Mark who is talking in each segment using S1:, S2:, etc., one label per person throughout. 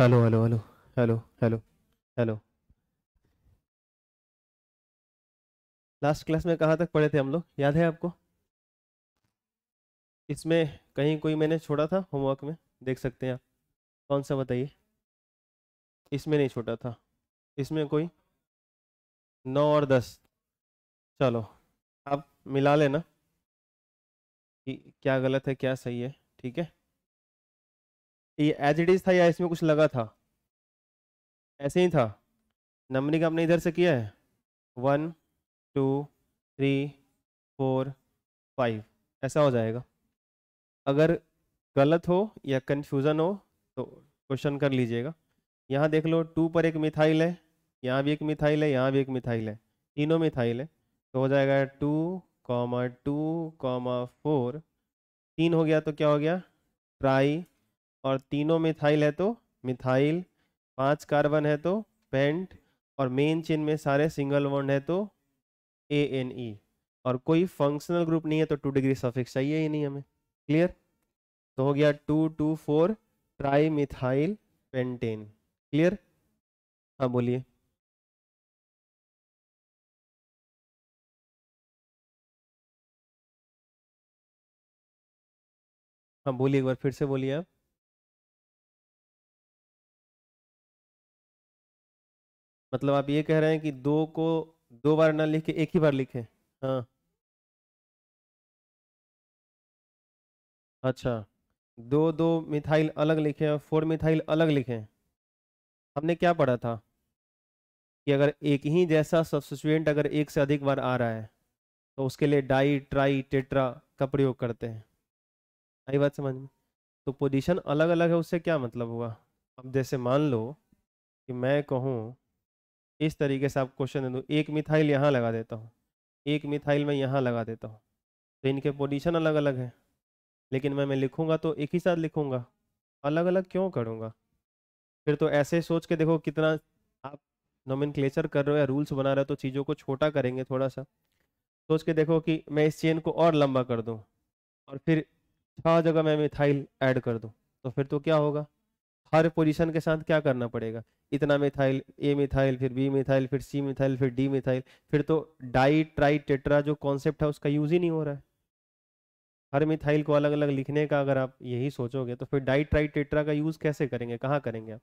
S1: Hello hello hello hello hello hello
S2: last class में कहाँ तक पढ़े थे हम लोग याद है आपको इसमें कहीं कोई मैंने छोड़ा था होमवर्क में देख सकते हैं आप कौन सा बताइए इसमें नहीं छोटा था इसमें कोई नौ और दस चलो आप मिला लेना कि क्या गलत है क्या सही है ठीक है ये एज इट इज था या इसमें कुछ लगा था ऐसे ही था नंबरिंग आपने इधर से किया है one two three four five ऐसा हो जाएगा अगर गलत हो या कन्फ्यूज़न हो तो क्वेश्चन कर लीजिएगा यहाँ देख लो टू पर एक मिथाइल है यहाँ भी एक मिथाइल है यहाँ भी एक मिथाइल है तीनों मिथाइल है तो हो जाएगा two comma two comma four तीन हो गया तो क्या हो गया ट्राई और तीनों मिथाइल है तो मिथाइल पांच कार्बन है तो पेंट और मेन चेन में सारे सिंगल वन है तो ए एन ई और कोई फंक्शनल ग्रुप नहीं है तो टू डिग्री सफिक्स चाहिए ही नहीं हमें क्लियर तो हो गया two two four trimethyl pentane clear हाँ बोलिए
S1: हाँ बोलिए एक बार फिर से बोलिए आप मतलब आप ये कह रहे हैं कि दो को
S2: दो बार ना लिख के एक ही बार लिखे हाँ अच्छा दो दो मिथाइल अलग लिखे और फोर मिथाइल अलग लिखे हमने क्या पढ़ा था कि अगर एक ही जैसा सब्सिट्यूएंट अगर एक से अधिक बार आ रहा है तो उसके लिए डाई ट्राई टेट्रा का प्रयोग करते हैं आई बात समझ में तो पोजीशन अलग अलग है उससे क्या मतलब हुआ अब जैसे मान लो कि मैं कहूँ इस तरीके से आप क्वेश्चन दे दो एक मिथाइल यहाँ लगा देता हूँ एक मिथाइल मैं यहाँ लगा देता हूँ तो इनके पोजीशन अलग अलग है लेकिन मैं मैं लिखूँगा तो एक ही साथ लिखूँगा अलग अलग क्यों करूँगा फिर तो ऐसे सोच के देखो कितना आप नोमिन कर रहे हो या रूल्स बना रहे हो तो चीज़ों को छोटा करेंगे थोड़ा सा सोच के देखो कि मैं इस चेन को और लंबा कर दूँ और फिर छः जगह मैं मिथाइल ऐड कर दूँ तो फिर तो क्या होगा हर पोजीशन के साथ क्या करना पड़ेगा इतना मिथाइल ए मिथाइल फिर बी मिथाइल फिर सी मिथाइल फिर डी मिथाइल फिर तो डाई ट्राई टेट्रा जो कॉन्सेप्ट है उसका यूज ही नहीं हो रहा है हर मिथाइल को अलग अलग लिखने का अगर आप यही सोचोगे तो फिर डाई ट्राई टेट्रा का यूज कैसे करेंगे कहाँ करेंगे आप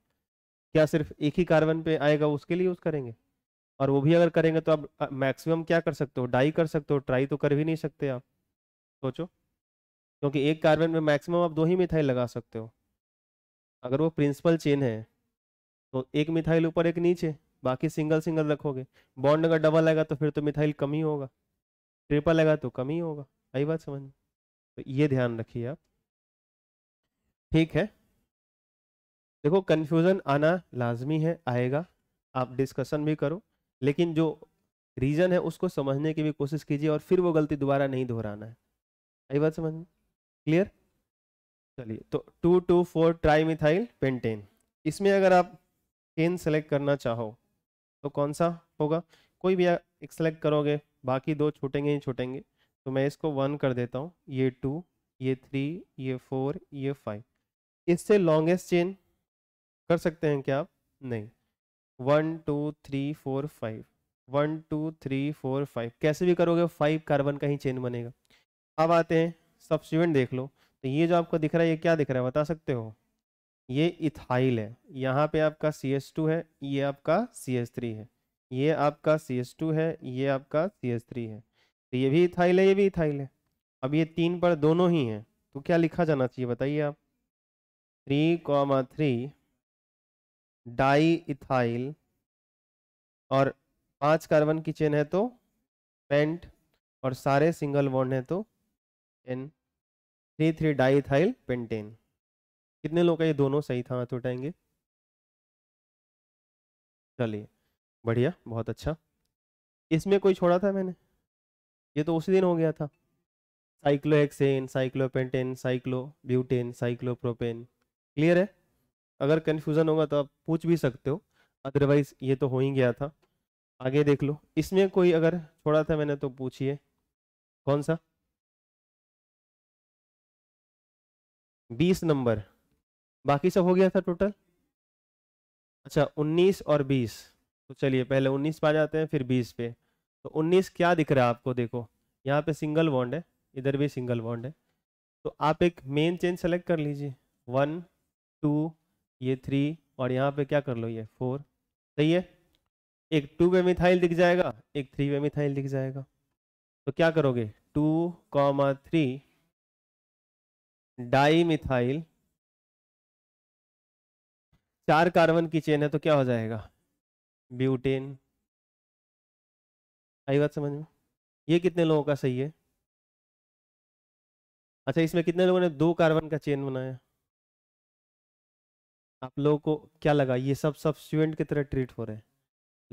S2: क्या सिर्फ एक ही कार्बन पे आएगा उसके लिए यूज करेंगे और वो भी अगर करेंगे तो आप मैक्सिमम क्या कर सकते हो डाई कर सकते हो ट्राई तो कर भी नहीं सकते आप सोचो क्योंकि एक कार्बन में मैक्सिमम आप दो ही मिथाइल लगा सकते हो अगर वो प्रिंसिपल चेन है तो एक मिथाइल ऊपर एक नीचे बाकी सिंगल सिंगल रखोगे बॉन्ड अगर डबल आएगा तो फिर तो मिथाइल कम ही होगा ट्रिपल आएगा तो कम ही होगा आई बात समझ तो ये ध्यान रखिए आप ठीक है देखो कन्फ्यूज़न आना लाजमी है आएगा आप डिस्कशन भी करो लेकिन जो रीज़न है उसको समझने की भी कोशिश कीजिए और फिर वो गलती दोबारा नहीं दोहराना है आई बात समझ क्लियर चलिए तो two two four trimethyl pentane इसमें अगर आप केन सेलेक्ट करना चाहो तो कौन सा होगा कोई भी एक सेलेक्ट करोगे बाकी दो छूटेंगे ही छूटेंगे तो मैं इसको वन कर देता हूँ ये टू ये थ्री ये फोर ये फाइव इससे लॉन्गेस्ट चेन कर सकते हैं क्या आप नहीं one two three four five one two three four five कैसे भी करोगे फाइव कार्बन का ही चेन बनेगा अब आते हैं सब्सिडेंट देख लो तो ये जो आपको दिख रहा है ये क्या दिख रहा है बता सकते हो ये इथाइल है यहाँ पे आपका सी एस टू है ये आपका सी एस थ्री है ये आपका सी एस टू है ये आपका सी एस थ्री है तो ये भी इथाइल है ये भी इथाइल है अब ये तीन पर दोनों ही हैं तो क्या लिखा जाना चाहिए बताइए आप three comma three diethyl और पांच कार्बन की चेन है तो पेंट और सारे सिंगल बॉन्ड है तो n three three diethyl pentane कितने लोग का ये दोनों सही था हाथ उठाएंगे
S1: चलिए बढ़िया बहुत अच्छा
S2: इसमें कोई छोड़ा था मैंने ये तो उसी दिन हो गया था cyclohexane cyclopentane cyclobutane cyclopropane clear है अगर कन्फ्यूज़न होगा तो आप पूछ भी सकते हो अदरवाइज ये तो हो ही गया था आगे देख लो इसमें कोई अगर छोड़ा था मैंने तो पूछिए कौन सा बीस नंबर बाकी सब हो गया था टोटल अच्छा उन्नीस और बीस तो चलिए पहले उन्नीस पे आ जाते हैं फिर बीस पे तो उन्नीस क्या दिख रहा है आपको देखो यहाँ पे सिंगल बॉन्ड है इधर भी सिंगल बॉन्ड है तो आप एक मेन चेन सेलेक्ट कर लीजिए वन टू ये थ्री और यहाँ पे क्या कर लो ये फोर सही है एक टू वे मिथाइल दिख जाएगा एक थ्री वे मिथाइल दिख जाएगा तो क्या करोगे two comma three
S1: dimethyl चार कार्बन की चेन है तो क्या हो जाएगा ब्यूटेन आई बात समझ में ये कितने लोगों का सही है
S2: अच्छा इसमें कितने लोगों ने दो कार्बन का चेन बनाया आप लोगों को क्या लगा ये सब सब स्टूडेंट की तरह ट्रीट हो रहे हैं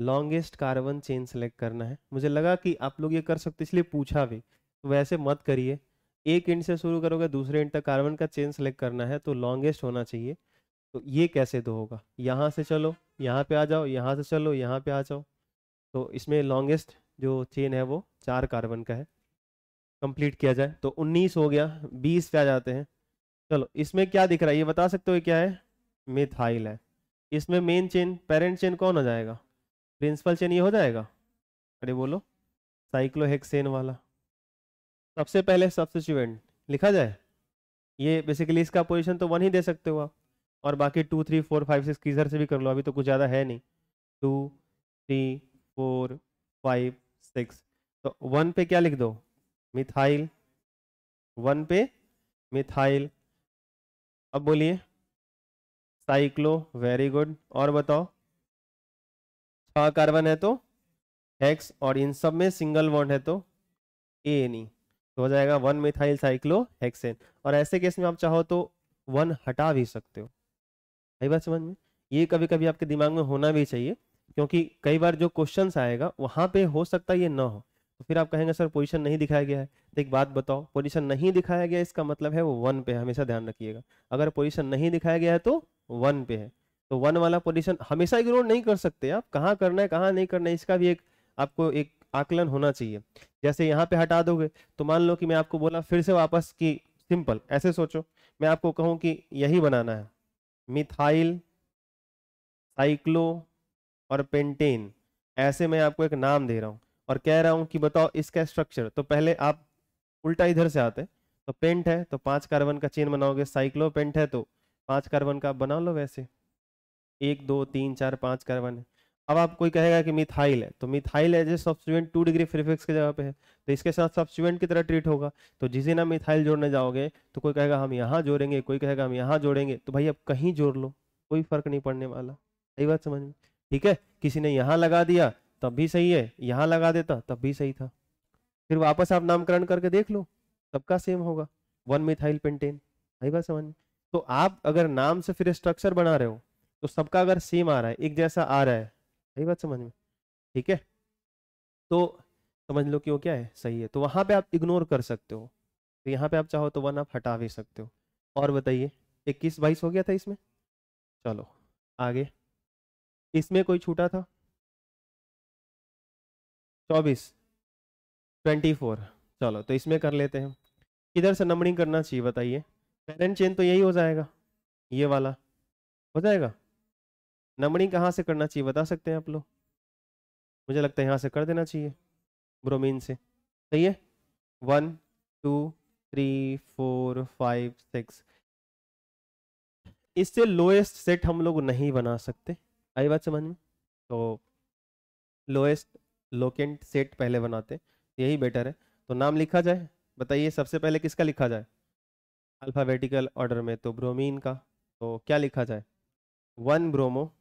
S2: लॉन्गेस्ट कार्बन चेन सेलेक्ट करना है मुझे लगा कि आप लोग ये कर सकते इसलिए पूछा भी तो वैसे मत करिए एक इंट से शुरू करोगे दूसरे इंट तक कार्बन का चेन सेलेक्ट करना है तो लॉन्गेस्ट होना चाहिए तो ये कैसे दो होगा यहाँ से चलो यहाँ पे आ जाओ यहाँ से चलो यहाँ पे आ जाओ तो इसमें लॉन्गेस्ट जो चेन है वो चार कार्बन का है कंप्लीट किया जाए तो 19 हो गया 20 पे आ जाते हैं चलो इसमें क्या दिख रहा है ये बता सकते हो क्या है मिथाइल है इसमें मेन चेन पेरेंट चेन कौन हो जाएगा प्रिंसिपल चेन ये हो जाएगा अरे बोलो साइक्लोहेक्सेन वाला सबसे पहले सब्सिट्यूएंट लिखा जाए ये बेसिकली इसका पोजीशन तो वन ही दे सकते हो आप और बाकी two three four five six की से भी कर लो अभी तो कुछ ज़्यादा है नहीं two three four five six तो वन पे क्या लिख दो मिथाइल वन पे मिथाइल अब बोलिए साइक्लो वेरी गुड और बताओ छ कार्बन है तो हेक्स और इन सब में सिंगल बॉन्ड है तो ए नहीं तो हो जाएगा वन मिथाइल साइक्लो हेक्सेन और ऐसे केस में आप चाहो तो वन हटा भी सकते हो आई बात समझ में ये कभी कभी आपके दिमाग में होना भी चाहिए क्योंकि कई बार जो क्वेश्चन आएगा वहाँ पे हो सकता है ये ना हो तो फिर आप कहेंगे सर पोजीशन नहीं दिखाया गया है तो एक बात बताओ पोजीशन नहीं दिखाया गया इसका मतलब है वो वन पे हमेशा ध्यान रखिएगा अगर पोजीशन नहीं दिखाया गया है तो वन पे है तो वन वाला पोजीशन हमेशा इग्नोर नहीं कर सकते आप कहाँ करना है कहाँ नहीं करना है इसका भी एक आपको एक आकलन होना चाहिए जैसे यहाँ पे हटा दोगे तो मान लो कि मैं आपको बोला फिर से वापस कि सिंपल ऐसे सोचो मैं आपको कहूँ कि यही बनाना है मिथाइल साइक्लो और पेंटेन ऐसे मैं आपको एक नाम दे रहा हूँ और कह रहा हूँ कि बताओ इसका स्ट्रक्चर तो पहले आप उल्टा इधर से आते तो पेंट है तो पांच कार्बन का चेन बनाओगे साइक्लो पेंट है तो पांच कार्बन का बना लो वैसे एक दो तीन चार पांच कार्बन है अब आप कोई कहेगा कि मिथाइल है तो methyl as a substituent two degree prefix के जगह पे है तो इसके साथ सब्सिवेंट की तरह ट्रीट होगा तो जिसे ना मिथाइल जोड़ने जाओगे तो कोई कहेगा हम यहाँ जोड़ेंगे कोई कहेगा हम यहाँ जोड़ेंगे तो भाई अब कहीं जोड़ लो कोई फर्क नहीं पड़ने वाला सही बात समझ में ठीक है किसी ने यहाँ लगा दिया तब भी सही है यहाँ लगा देता तब भी सही था फिर वापस आप नामकरण करके देख लो सबका सेम होगा वन मिथाइल पेंटेन सही बात समझ में तो आप अगर नाम से फिर स्ट्रक्चर बना रहे हो तो सबका अगर सेम आ रहा है एक जैसा आ रहा है सही बात समझ में ठीक है तो समझ लो कि वो क्या है सही है तो वहाँ पे आप इग्नोर कर सकते हो तो यहाँ पे आप चाहो तो वन आप हटा भी सकते हो और बताइए इक्कीस बाईस हो गया था इसमें चलो आगे इसमें कोई छूटा था चौबीस ट्वेंटी फोर चलो तो इसमें कर लेते हैं किधर से नंबरिंग करना चाहिए बताइए पेरेंट चेन तो यही हो जाएगा ये वाला हो जाएगा नंबरिंग कहाँ से करना चाहिए बता सकते हैं आप लोग मुझे लगता है यहाँ से कर देना चाहिए ब्रोमीन से सही है one two three four five six इससे लोएस्ट सेट हम लोग नहीं बना सकते आई बात समझ में तो लोएस्ट लोकेंट सेट पहले बनाते यही बेटर है तो नाम लिखा जाए बताइए सबसे पहले किसका लिखा जाए अल्फ़ाबेटिकल ऑर्डर में तो ब्रोमीन का तो क्या लिखा जाए one bromo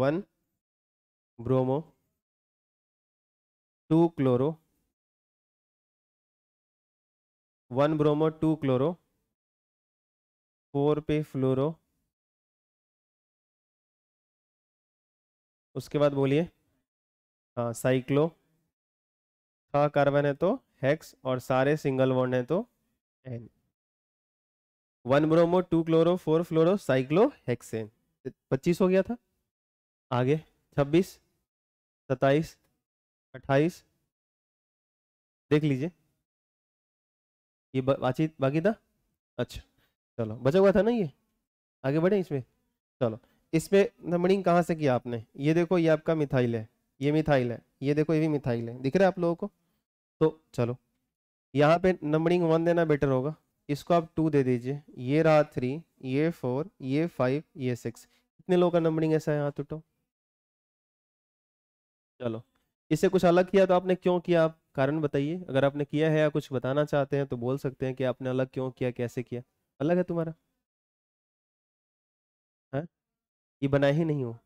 S2: one bromo
S1: two chloro one bromo two chloro four पे फ्लोरो उसके बाद बोलिए हाँ
S2: साइक्लो था कार्बन है तो हेक्स और सारे सिंगल बॉन्ड है तो n one bromo two chloro four fluoro cyclohexane पच्चीस हो गया था आगे छब्बीस सत्ताईस
S1: अट्ठाईस देख लीजिए ये
S2: बाकी बाकी था अच्छा चलो बचा हुआ था ना ये आगे बढ़े इसमें चलो इसमें नंबरिंग कहाँ से किया आपने ये देखो ये आपका मिथाइल है ये मिथाइल है ये देखो ये भी मिथाइल है दिख रहा है आप लोगों को तो चलो यहाँ पे नंबरिंग वन देना बेटर होगा इसको आप टू दे दीजिए ये रहा थ्री ये फोर ये फाइव ये सिक्स कितने लोगों का नंबरिंग ऐसा है यहाँ तो चलो इससे कुछ अलग किया तो आपने क्यों किया आप कारण बताइए अगर आपने किया है या कुछ बताना चाहते हैं तो बोल सकते हैं कि आपने अलग क्यों किया कैसे किया अलग है तुम्हारा है हाँ? ये बनाए ही नहीं हो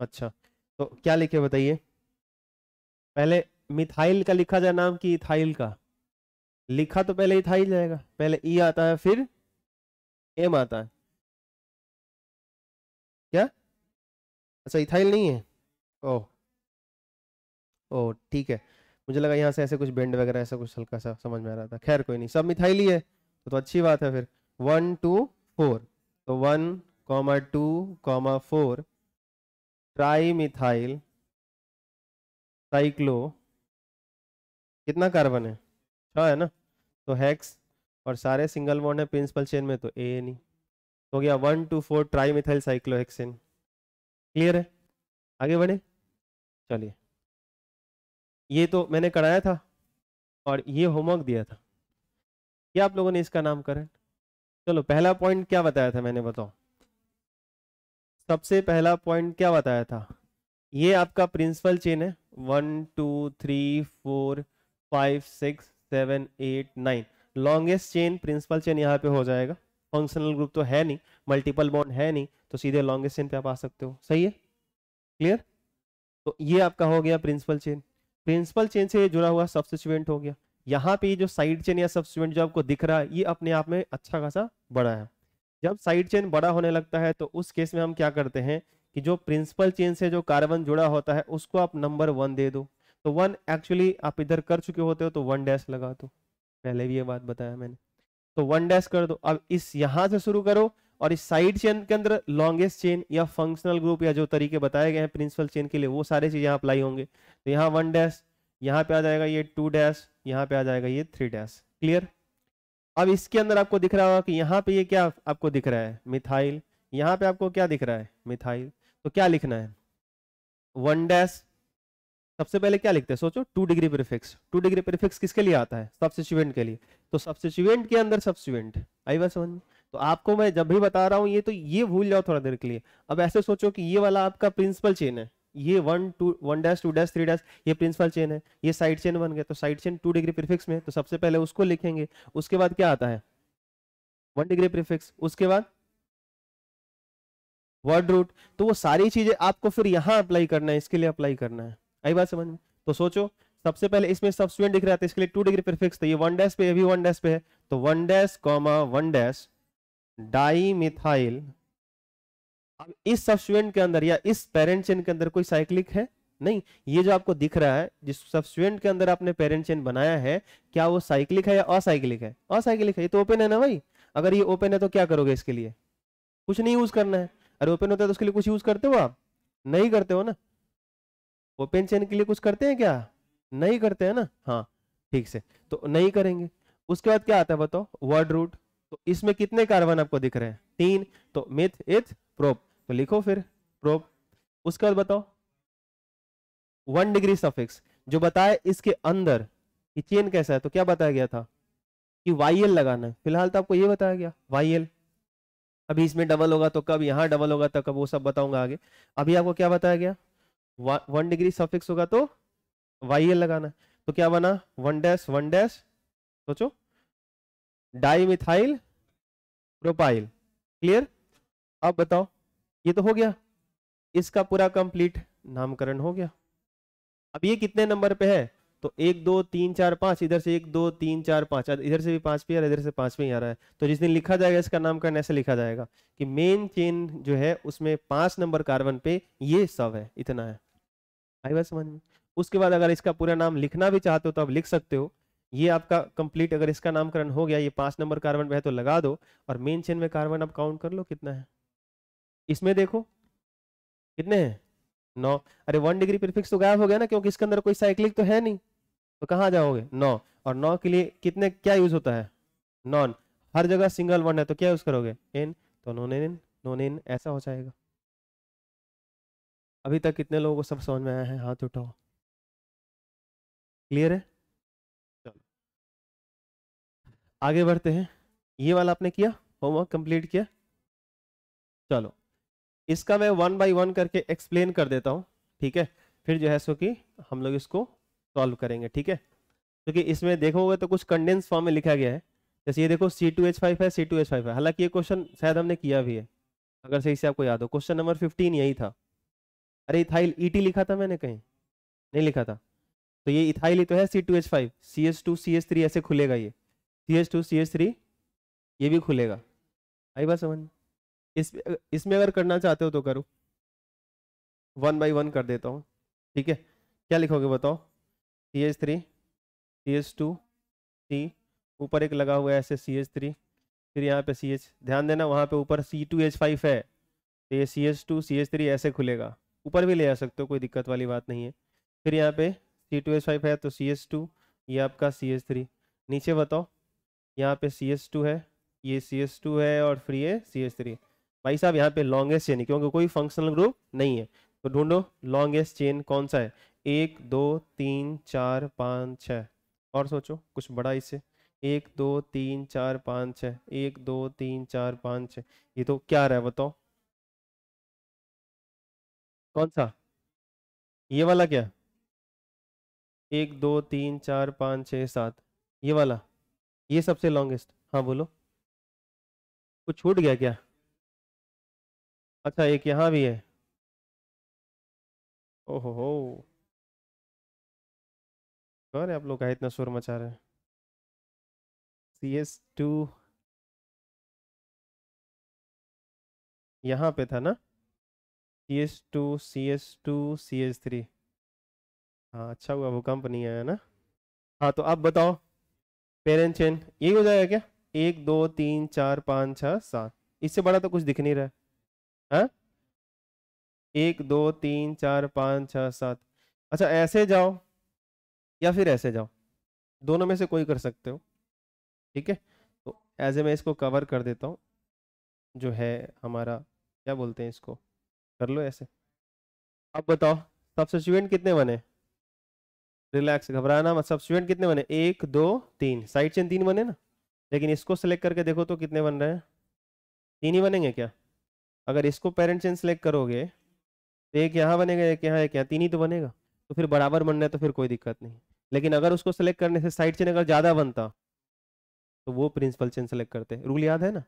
S2: अच्छा तो क्या लिखे बताइए पहले मिथाइल का लिखा जाए नाम की इथाइल का लिखा तो पहले इथाइल जाएगा पहले ई आता है फिर एम आता है क्या अच्छा इथाइल नहीं है ओह ओ ठीक है मुझे लगा यहाँ से ऐसे कुछ बेंड वगैरह ऐसा कुछ हल्का सा समझ में आ रहा था खैर कोई नहीं सब मिथाइल ही है तो, तो अच्छी बात है फिर वन टू फोर तो one comma two comma four trimethyl cyclo कितना कार्बन है छः है ना तो हैक्स और सारे सिंगल बॉन्ड है प्रिंसिपल चेन में तो ए नहीं तो हो गया one two four trimethyl cyclohexane clear है आगे बढ़े चलिए ये तो मैंने कराया था और ये होमवर्क दिया था क्या आप लोगों ने इसका नाम करें चलो पहला पॉइंट क्या बताया था मैंने बताओ सबसे पहला पॉइंट क्या बताया था ये आपका प्रिंसिपल चेन है one two three four five six seven eight nine longest chain principal chain यहाँ पे हो जाएगा फंक्शनल ग्रुप तो है नहीं मल्टीपल बॉन्ड है नहीं तो सीधे लॉन्गेस्ट चेन पे आप आ सकते हो सही है क्लियर तो ये आपका हो गया प्रिंसिपल चेन प्रिंसिपल चेन से जुड़ा हुआ सब्सिट्यूएंट हो गया यहाँ पे जो साइड चेन या सब्सिट्यूएंट जो आपको दिख रहा है ये अपने आप में अच्छा खासा बड़ा है जब साइड चेन बड़ा होने लगता है तो उस केस में हम क्या करते हैं कि जो प्रिंसिपल चेन से जो कार्बन जुड़ा होता है उसको आप नंबर वन दे दो तो वन एक्चुअली आप इधर कर चुके होते हो तो वन डैश लगा दो पहले भी ये बात बताया मैंने तो वन डैश कर दो अब इस यहां से शुरू करो और इस साइड चेन के अंदर लॉन्गेस्ट चेन या फंक्शनल ग्रुप या जो तरीके बताए गए हैं प्रिंसिपल चेन के लिए वो सारे चीज़ यहाँ अप्लाई होंगे तो यहाँ वन डैश यहाँ पे आ जाएगा ये टू डैश यहाँ पे आ जाएगा ये थ्री डैश क्लियर अब इसके अंदर आपको दिख रहा होगा कि यहाँ पे ये क्या आपको दिख रहा है मिथाइल यहाँ पे आपको क्या दिख रहा है मिथाइल तो क्या लिखना है वन डैश सबसे पहले क्या लिखते हैं सोचो two degree prefix two degree prefix किसके लिए आता है सब्सिट्यूएंट के लिए तो सब्सिट्यूएंट के अंदर सब्सिट्यूएंट आई बात समझ में तो आपको मैं जब भी बता रहा हूँ ये तो ये भूल जाओ थोड़ा देर के लिए अब ऐसे सोचो कि ये वाला आपका प्रिंसिपल चेन है ये one two one dash two dash three dash ये प्रिंसिपल चेन है ये साइड चेन बन गया तो side chain two degree prefix में तो सबसे पहले उसको लिखेंगे उसके बाद क्या आता है वन डिग्री प्रीफिक्स उसके बाद वर्ड रूट तो वो सारी चीजें आपको फिर यहां अप्लाई करना है इसके लिए अप्लाई करना है आई बात समझ में तो सोचो सबसे पहले इसमें सब्सिडेंट दिख रहा था इसके लिए टू डिग्री प्रीफिक्स तो ये वन डैश पे ये वन डैश पे है तो one dash comma one dash dimethyl अब इस सब्सुएंट के अंदर या इस पेरेंट चेन के अंदर कोई साइक्लिक है नहीं ये जो आपको दिख रहा है जिस सब्सुएंट के अंदर आपने पेरेंट चेन बनाया है क्या वो साइक्लिक है या असाइक्लिक है असाइक्लिक है ये तो ओपन है ना भाई अगर ये ओपन है तो क्या करोगे इसके लिए कुछ नहीं यूज करना है अरे ओपन होता है तो उसके लिए कुछ यूज करते हो आप नहीं करते हो ना ओपन चेन के लिए कुछ करते हैं क्या नहीं करते हैं ना हाँ ठीक से तो नहीं करेंगे उसके बाद क्या आता है बताओ वर्ड रूट तो इसमें कितने कार्बन आपको दिख रहे हैं तीन तो मिथ इथ प्रोप तो लिखो फिर प्रोप उसके बाद बताओ वन डिग्री सफिक्स जो बताए इसके अंदर कि चेन कैसा है तो क्या बताया गया था कि वाई लगाना है फिलहाल तो आपको ये बताया गया वाई अभी इसमें डबल होगा तो कब यहां डबल होगा तो कब वो सब बताऊंगा आगे अभी आपको क्या बताया गया वन डिग्री सफिक्स होगा तो वाई लगाना है तो क्या बना वन डैश वन डैश सोचो डाईमिथाइल प्रोपाइल क्लियर अब बताओ ये तो हो गया इसका पूरा कंप्लीट नामकरण हो गया अब ये कितने नंबर पे है तो एक दो तीन चार पांच इधर से एक दो तीन चार पांच इधर से भी पांच पे इधर से पांच पे ही आ रहा है तो जिस दिन लिखा जाएगा इसका नामकरण ऐसे लिखा जाएगा कि मेन चेन जो है उसमें पांच नंबर कार्बन पे ये सब है इतना है आई बात समझ में उसके बाद अगर इसका पूरा नाम लिखना भी चाहते हो तो आप लिख सकते हो ये आपका कंप्लीट अगर इसका नामकरण हो गया ये पांच नंबर कार्बन है तो लगा दो और मेन चेन में कार्बन आप काउंट कर लो कितना है इसमें देखो कितने हैं नौ अरे वन डिग्री प्रीफिक्स तो गायब हो गया ना क्योंकि इसके अंदर कोई साइक्लिक तो है नहीं तो कहाँ जाओगे नौ और नौ के लिए कितने क्या यूज होता है नॉन हर जगह सिंगल वन है तो क्या यूज करोगे एन तो नोन एन नोन एन ऐसा हो जाएगा अभी तक कितने लोगों को सब समझ में आया है हाथ उठाओ
S1: क्लियर है आगे बढ़ते हैं
S2: ये वाला आपने किया होमवर्क कंप्लीट किया चलो इसका मैं वन बाय वन करके एक्सप्लेन कर देता हूँ ठीक है फिर जो है सो कि हम लोग इसको सॉल्व करेंगे ठीक है क्योंकि तो इसमें देखोगे तो कुछ कंडेंस फॉर्म में लिखा गया है जैसे ये देखो सी टू एच फाइव है सी टू एच फाइव है हालांकि ये क्वेश्चन शायद हमने किया भी है अगर सही से आपको याद हो क्वेश्चन नंबर फिफ्टीन यही था अरे इथाइल ई e लिखा था मैंने कहीं नहीं लिखा था तो ये इथाइल तो है C two H five C H two C H three ऐसे खुलेगा ये C H two C H three ये भी खुलेगा आई बात समझ इस इसमें अगर करना चाहते हो तो करो वन बाई वन कर देता हूँ ठीक है क्या लिखोगे बताओ C H three C H two C ऊपर एक लगा हुआ है ऐसे सी एच थ्री फिर यहाँ पे सी एच ध्यान देना वहाँ पे ऊपर सी टू एच फाइव है तो ये C H two C H three ऐसे खुलेगा ऊपर भी ले जा सकते हो कोई दिक्कत वाली बात नहीं है फिर यहाँ पे सी टू एच फाइव है तो सी एच टू ये आपका सी एच थ्री नीचे बताओ यहाँ पे सी एस टू है ये सी एस टू है और फ्री है सी एस थ्री भाई साहब यहाँ पे लॉन्गेस्ट चेन है क्योंकि कोई फंक्शनल ग्रुप नहीं है तो ढूंढो लॉन्गेस्ट चेन कौन सा है एक दो तीन चार पाँच छ और सोचो कुछ बड़ा इससे एक दो तीन चार पाँच छ एक दो तीन चार पाँच छः ये तो क्या रहा है बताओ कौन सा ये वाला क्या एक दो तीन चार पाँच छ सात ये वाला ये सबसे लॉन्गेस्ट हाँ बोलो कुछ छूट गया क्या अच्छा एक
S1: यहाँ भी है ओहो हो कौन है आप लोग का इतना शोर मचा रहे हैं सी एस टू यहाँ पे था ना
S2: C S two C S two C S three हाँ अच्छा हुआ वो कंपनी आया ना हाँ तो आप बताओ पेरेंट चेन यही हो जाएगा क्या एक दो तीन चार पाँच छः सात इससे बड़ा तो कुछ दिख नहीं रहा है हाँ? एक दो तीन चार पाँच छः सात अच्छा ऐसे जाओ या फिर ऐसे जाओ दोनों में से कोई कर सकते हो ठीक है तो एज ए मैं इसको कवर कर देता हूँ जो है हमारा क्या बोलते हैं इसको कर लो ऐसे अब बताओ सब्सिट्यूएंट कितने बने रिलैक्स घबराना मत सब स्टूडेंट कितने बने एक दो तीन साइड चेन तीन बने ना लेकिन इसको सेलेक्ट करके देखो तो कितने बन रहे हैं तीन ही बनेंगे क्या अगर इसको पेरेंट चेन सेलेक्ट करोगे तो एक यहाँ बनेगा एक यहाँ एक यहाँ तीन ही तो बनेगा तो फिर बराबर बनना है तो फिर कोई दिक्कत नहीं लेकिन अगर उसको सेलेक्ट करने से साइड चेन अगर ज़्यादा बनता तो वो प्रिंसिपल चेन सेलेक्ट करते रूल याद है ना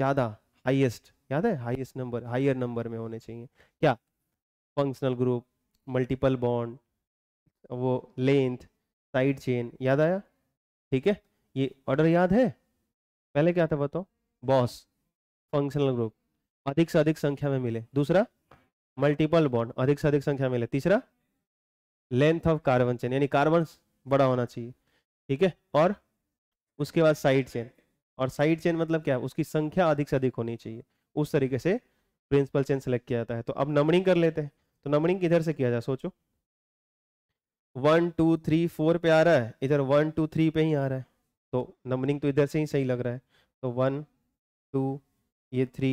S2: ज़्यादा हाइएस्ट याद है हाइएस्ट नंबर हाइयर नंबर में होने चाहिए क्या फंक्शनल ग्रुप मल्टीपल बॉन्ड वो लेंथ साइड चेन याद आया ठीक है ये ऑर्डर याद है पहले क्या था बताओ बॉस फंक्शनल ग्रुप अधिक से अधिक संख्या में मिले दूसरा मल्टीपल बॉन्ड अधिक से अधिक संख्या में मिले तीसरा लेंथ ऑफ कार्बन चेन यानी कार्बन बड़ा होना चाहिए ठीक है और उसके बाद साइड चेन और साइड चेन मतलब क्या है उसकी संख्या अधिक से अधिक होनी चाहिए उस तरीके से प्रिंसिपल चेन सेलेक्ट किया जाता है तो अब नंबरिंग कर लेते हैं तो नंबरिंग किधर से किया जाए सोचो वन टू थ्री फोर पे आ रहा है इधर वन टू थ्री पे ही आ रहा है तो नंबरिंग तो इधर से ही सही लग रहा है तो वन टू ये थ्री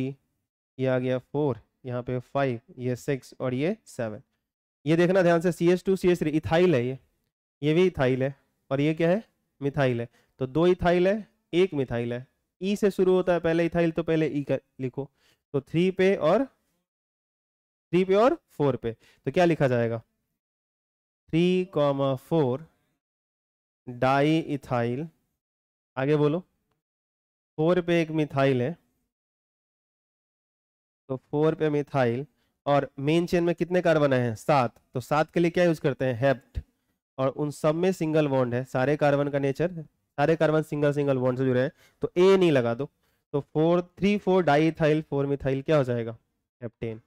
S2: ये आ गया फोर यहाँ पे फाइव ये सिक्स और ये सेवन ये देखना ध्यान से C S two C S three ethyl है ये ये भी इथाइल है और ये क्या है मिथाइल है तो दो इथाइल है एक मिथाइल है ई e से शुरू होता है पहले इथाइल तो पहले ई e का लिखो तो थ्री पे और थ्री पे और फोर पे तो क्या लिखा जाएगा three comma four diethyl आगे बोलो फोर पे एक मिथाइल है तो फोर पे मिथाइल और मेन चेन में कितने कार्बन आए हैं सात तो सात के लिए क्या यूज करते हैं हेप्ट और उन सब में सिंगल बॉन्ड है सारे कार्बन का नेचर सारे कार्बन सिंगल सिंगल बॉन्ड से जुड़े हैं तो ए नहीं लगा दो तो four three four diethyl four methyl क्या हो जाएगा हेप्टेन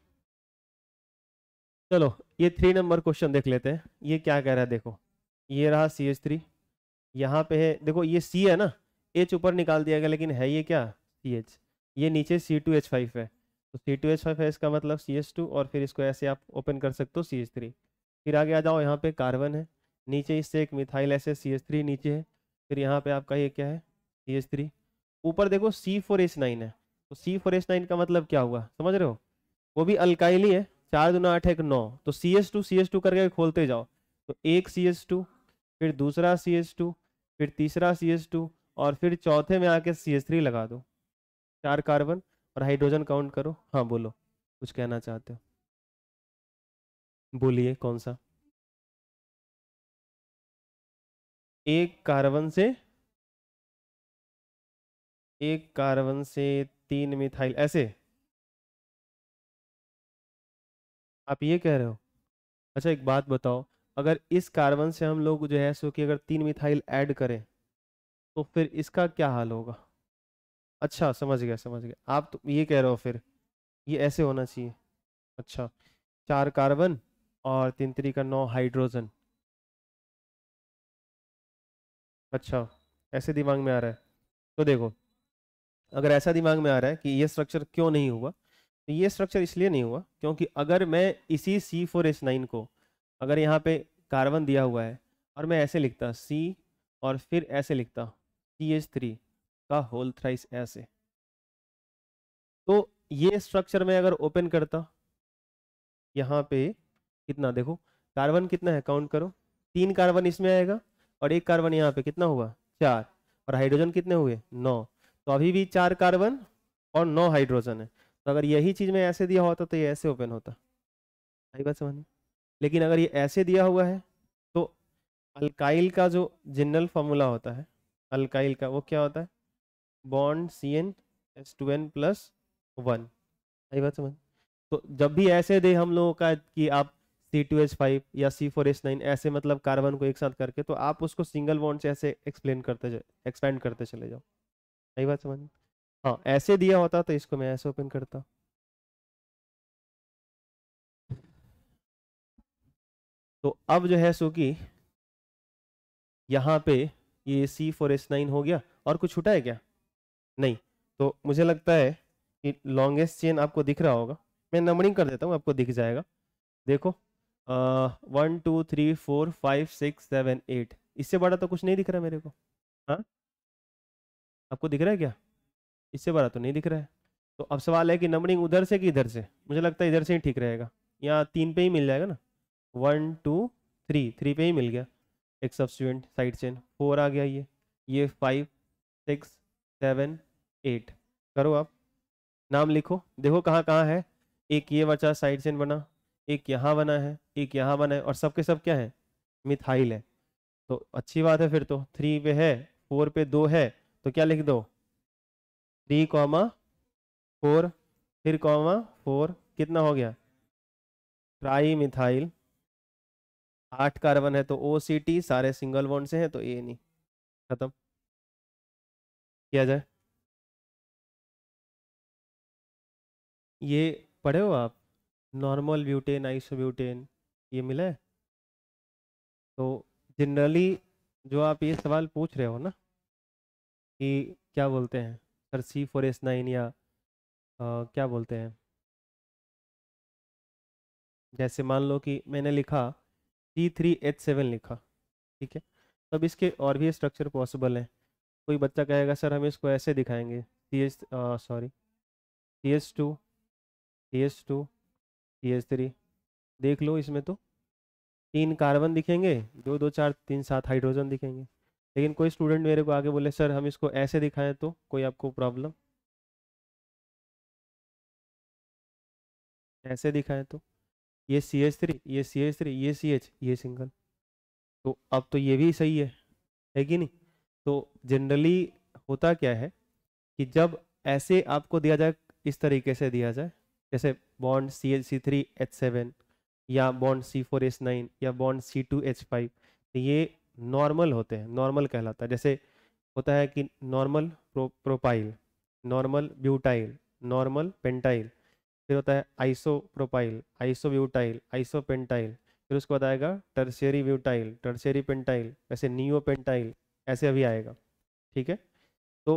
S2: चलो ये थ्री नंबर क्वेश्चन देख लेते हैं ये क्या कह रहा है देखो ये रहा सी एच थ्री यहाँ पे है देखो ये सी है ना एच ऊपर निकाल दिया गया लेकिन है ये क्या सी एच ये नीचे सी टू एच फाइव है तो सी टू एच फाइव है इसका मतलब सी एच टू और फिर इसको ऐसे आप ओपन कर सकते हो सी एच थ्री फिर आगे आ जाओ यहाँ पे कार्बन है नीचे इससे एक मिथाइल ऐसे सी एच थ्री नीचे है फिर यहाँ पे आपका ये क्या है सी एच थ्री ऊपर देखो सी फोर एच नाइन है तो सी फोर एच नाइन का मतलब क्या हुआ समझ रहे हो वो भी अल्काइली है चार दूना आठ एक नौ तो C S two C S two करके खोलते जाओ तो एक सी एस टू फिर दूसरा सी एस टू फिर तीसरा सी एस टू और फिर चौथे में आके सी एस थ्री लगा दो चार कार्बन और हाइड्रोजन काउंट करो हाँ बोलो कुछ कहना चाहते हो बोलिए कौन सा
S1: एक कार्बन से
S2: एक कार्बन से तीन मिथाइल ऐसे आप ये कह रहे हो अच्छा एक बात बताओ अगर इस कार्बन से हम लोग जो है सो कि अगर तीन मिथाइल ऐड करें तो फिर इसका क्या हाल होगा अच्छा समझ गया समझ गया आप तो ये कह रहे हो फिर ये ऐसे होना चाहिए अच्छा चार कार्बन और तीन तरी का नौ हाइड्रोजन अच्छा ऐसे दिमाग में आ रहा है तो देखो अगर ऐसा दिमाग में आ रहा है कि ये स्ट्रक्चर क्यों नहीं हुआ तो ये स्ट्रक्चर इसलिए नहीं हुआ क्योंकि अगर मैं इसी सी फोर एस नाइन को अगर यहाँ पे कार्बन दिया हुआ है और मैं ऐसे लिखता सी और फिर ऐसे लिखता सी एच थ्री का होल थ्राइस ऐसे तो ये स्ट्रक्चर मैं अगर ओपन करता यहाँ पे कितना देखो कार्बन कितना है काउंट करो तीन कार्बन इसमें आएगा और एक कार्बन यहाँ पे कितना हुआ चार और हाइड्रोजन कितने हुए नौ तो अभी भी चार कार्बन और नौ हाइड्रोजन है तो अगर यही चीज़ में ऐसे दिया होता तो ये ऐसे ओपन होता सही बात समझ लेकिन अगर ये ऐसे दिया हुआ है तो अल्काइल का जो जनरल फार्मूला होता है अल्काइल का वो क्या होता है bond C N S two N plus one सही बात समझ तो जब भी ऐसे दे हम लोगों का कि आप सी टू एच फाइव या सी फोर एच नाइन ऐसे मतलब कार्बन को एक साथ करके तो आप उसको सिंगल बॉन्ड से ऐसे एक्सप्लेन करते एक्सपेंड करते चले जाओ सही बात समझ हाँ ऐसे दिया होता तो इसको मैं ऐसे ओपन करता
S1: तो अब जो है सो कि
S2: यहाँ पे ये सी फोर एस नाइन हो गया और कुछ छुटा है क्या नहीं तो मुझे लगता है कि लॉन्गेस्ट चेन आपको दिख रहा होगा मैं नंबरिंग कर देता हूँ आपको दिख जाएगा देखो one two three four five six seven eight इससे बड़ा तो कुछ नहीं दिख रहा मेरे को हाँ आपको दिख रहा है क्या इससे बड़ा तो नहीं दिख रहा है तो अब सवाल है कि नंबरिंग उधर से कि इधर से मुझे लगता है इधर से ही ठीक रहेगा यहाँ तीन पे ही मिल जाएगा ना वन टू थ्री थ्री पे ही मिल गया एक स्टूडेंट साइड चेन फोर आ गया ये ये फाइव सिक्स सेवन एट करो आप नाम लिखो देखो कहाँ कहाँ है एक ये बचा साइड चेन बना एक यहाँ बना है एक यहाँ बना है और सबके सब क्या है मिथाइल है तो अच्छी बात है फिर तो थ्री पे है फोर पे दो है तो क्या लिख दो थ्री कॉमा फोर फिर कॉमा फोर कितना हो गया ट्राई मिथाइल आठ कार्बन है तो ओ सी टी सारे सिंगल वोन से हैं तो ये नहीं खत्म किया जाए
S1: ये पढ़े हो आप
S2: नॉर्मल ब्यूटेन आइसोब्यूटेन ये मिला है तो जनरली जो आप ये सवाल पूछ रहे हो ना कि क्या बोलते हैं sir C four S nine या आ, क्या बोलते हैं जैसे मान लो कि मैंने लिखा सी थ्री एच सेवन लिखा ठीक है अब इसके और भी स्ट्रक्चर पॉसिबल हैं कोई बच्चा कहेगा सर हम इसको ऐसे दिखाएंगे C S sorry C S two C S two C S three देख लो इसमें तो तीन कार्बन दिखेंगे दो दो चार तीन सात हाइड्रोजन दिखेंगे लेकिन कोई स्टूडेंट मेरे को आगे बोले सर हम इसको ऐसे दिखाएं तो कोई आपको प्रॉब्लम ऐसे दिखाएं तो ये सी एच थ्री ये सी एच थ्री ये सी एच ये सिंगल तो अब तो ये भी सही है है कि नहीं तो जनरली होता क्या है कि जब ऐसे आपको दिया जाए इस तरीके से दिया जाए जैसे bond C H C three H seven या bond C four H nine या bond C two H five ये नॉर्मल होते हैं नॉर्मल कहलाता है जैसे होता है कि normal pro, propyl normal butyl normal pentyl फिर होता है isopropyl isobutyl isopentyl फिर उसको बताएगा आएगा ब्यूटाइल टर्शियरी पेंटाइल ऐसे नियो पेंटाइल ऐसे अभी आएगा ठीक है तो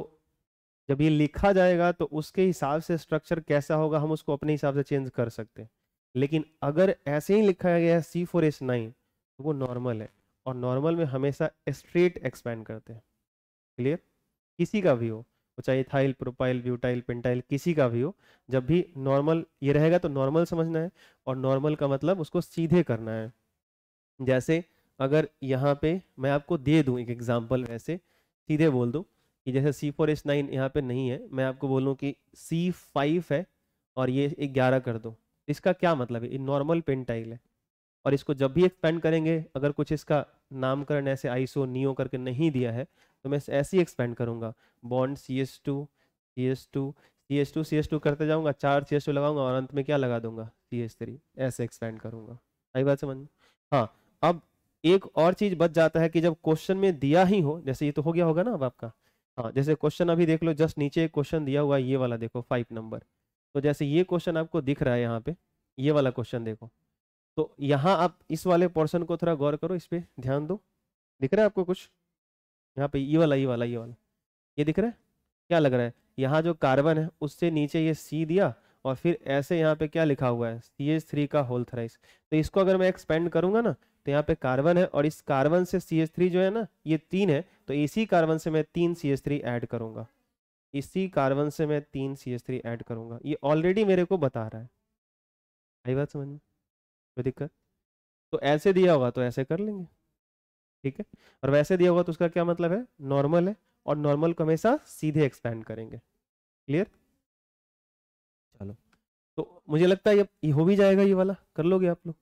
S2: जब ये लिखा जाएगा तो उसके हिसाब से स्ट्रक्चर कैसा होगा हम उसको अपने हिसाब से चेंज कर सकते हैं लेकिन अगर ऐसे ही लिखा गया सी फोर एस नाइन तो वो नॉर्मल है और नॉर्मल में हमेशा स्ट्रेट एक्सपेंड करते हैं क्लियर किसी का भी हो वो चाहे थाइल प्रोपाइल ब्यूटाइल पेंटाइल किसी का भी हो जब भी नॉर्मल ये रहेगा तो नॉर्मल समझना है और नॉर्मल का मतलब उसको सीधे करना है जैसे अगर यहाँ पे मैं आपको दे दूँ एक एग्जाम्पल वैसे सीधे बोल दूँ कि जैसे सी फोर एस नाइन यहाँ पर नहीं है मैं आपको बोलूँ कि सी फाइव है और ये ग्यारह कर दो इसका क्या मतलब है ये नॉर्मल पेंटाइल है और इसको जब भी एक्सपेंड करेंगे अगर कुछ इसका नामकरण ऐसे आईसो नियो करके नहीं दिया है तो मैं ऐसे ही एक्सपेंड करूंगा bond C S two C S two C S two C S two करते जाऊंगा चार सी एस टू लगाऊंगा और अंत में क्या लगा दूंगा सी एस थ्री ऐसे एक्सपेंड करूंगा आई बात समझ हाँ अब एक और चीज बच जाता है कि जब क्वेश्चन में दिया ही हो जैसे ये तो हो गया होगा ना अब आपका हाँ जैसे क्वेश्चन अभी देख लो जस्ट नीचे एक क्वेश्चन दिया हुआ है ये वाला देखो फाइव नंबर तो जैसे ये क्वेश्चन आपको दिख रहा है यहाँ पे ये वाला क्वेश्चन देखो तो यहाँ आप इस वाले पोर्शन को थोड़ा गौर करो इस पर ध्यान दो दिख रहा है आपको कुछ यहाँ पे ये वाला ये वाला ये वाला ये दिख रहा है क्या लग रहा है यहाँ जो कार्बन है उससे नीचे ये सी दिया और फिर ऐसे यहाँ पे क्या लिखा हुआ है सी एच थ्री का होल थ्राइस तो इसको अगर मैं एक्सपेंड करूंगा ना तो यहाँ पे कार्बन है और इस कार्बन से सी एच थ्री जो है ना ये तीन है तो इसी कार्बन से मैं तीन सी एच थ्री एड करूंगा इसी कार्बन से मैं तीन सी एच थ्री एड करूंगा ये ऑलरेडी मेरे को बता रहा है आई बात समझ में कोई दिक्कत तो ऐसे दिया होगा तो ऐसे कर लेंगे ठीक है और वैसे दिया होगा तो उसका क्या मतलब है नॉर्मल है और नॉर्मल को हमेशा सीधे एक्सपेंड करेंगे क्लियर चलो तो मुझे लगता है ये हो भी जाएगा ये वाला कर लोगे आप लोग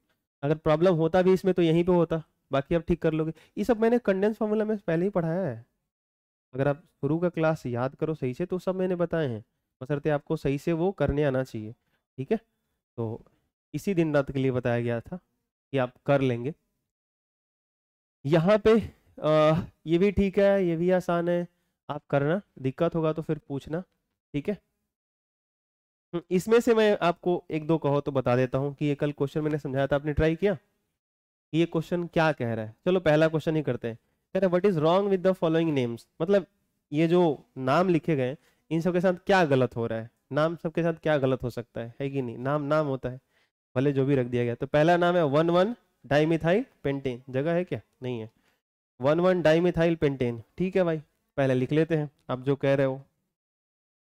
S2: अगर प्रॉब्लम होता भी इसमें तो यहीं पे होता बाकी आप ठीक कर लोगे ये सब मैंने कंडेंस फॉर्मूला में पहले ही पढ़ाया है अगर आप शुरू का क्लास याद करो सही से तो सब मैंने बताए हैं बसरते आपको सही से वो करने आना चाहिए ठीक है तो इसी दिन रात के लिए बताया गया था कि आप कर लेंगे यहाँ पे आ, ये भी ठीक है ये भी आसान है आप करना दिक्कत होगा तो फिर पूछना ठीक है हम्म, इसमें से मैं आपको एक दो कहो तो बता देता हूँ कि ये कल क्वेश्चन मैंने समझाया था आपने ट्राई किया ये क्वेश्चन क्या कह रहा है चलो पहला क्वेश्चन ही करते हैं कह रहे what is wrong with the following names मतलब ये जो नाम लिखे गए इन सबके साथ क्या गलत हो रहा है नाम सबके साथ क्या गलत हो सकता है है कि नहीं नाम नाम होता है भले जो भी रख दिया गया तो पहला नाम है वन वन डाइमिथाइल पेंटेन जगह है क्या नहीं है वन वन डाइमिथाइल पेंटेन ठीक है भाई पहले लिख लेते हैं आप जो कह रहे हो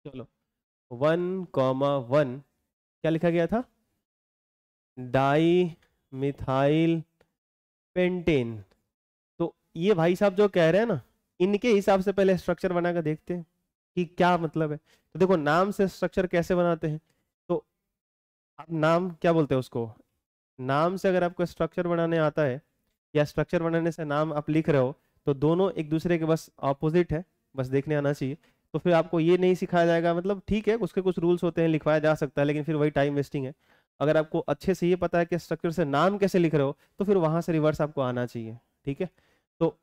S2: चलो वन कॉमा वन क्या लिखा गया था डाई मिथाइल पेंटेन तो ये भाई साहब जो कह रहे हैं ना इनके हिसाब से पहले स्ट्रक्चर बनाकर देखते हैं कि क्या मतलब है तो देखो नाम से स्ट्रक्चर कैसे बनाते हैं आप नाम क्या बोलते हैं उसको नाम से अगर आपको स्ट्रक्चर बनाने आता है या स्ट्रक्चर बनाने से नाम आप लिख रहे हो तो दोनों एक दूसरे के बस ऑपोजिट है बस देखने आना चाहिए तो फिर आपको ये नहीं सिखाया जाएगा मतलब ठीक है उसके कुछ रूल्स होते हैं लिखवाया जा सकता है लेकिन फिर वही टाइम वेस्टिंग है अगर आपको अच्छे से ये पता है कि स्ट्रक्चर से नाम कैसे लिख रहे हो तो फिर वहाँ से रिवर्स आपको आना चाहिए ठीक है तो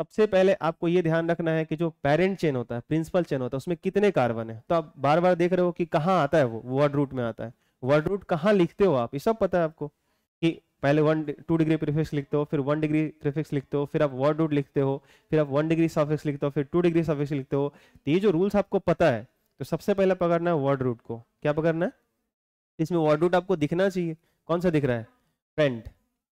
S2: सबसे पहले आपको ये ध्यान रखना है कि जो पेरेंट चेन होता है प्रिंसिपल चेन होता है उसमें कितने कार्बन है तो आप बार बार देख रहे हो कि कहाँ आता है वो वर्ड रूट में आता है वर्ड रूट कहाँ लिखते हो आप ये सब पता है आपको कि पहले वन टू डिग्री प्रीफिक्स लिखते हो फिर वन डिग्री प्रीफिक्स लिखते हो फिर आप वर्ड रूट लिखते हो फिर आप वन डिग्री सफिक्स लिखते हो फिर टू डिग्री सफिक्स लिखते हो तो ये जो रूल्स आपको पता है तो सबसे पहले पकड़ना है वर्ड रूट को क्या पकड़ना है इसमें वर्ड रूट आपको दिखना चाहिए कौन सा दिख रहा है पेंट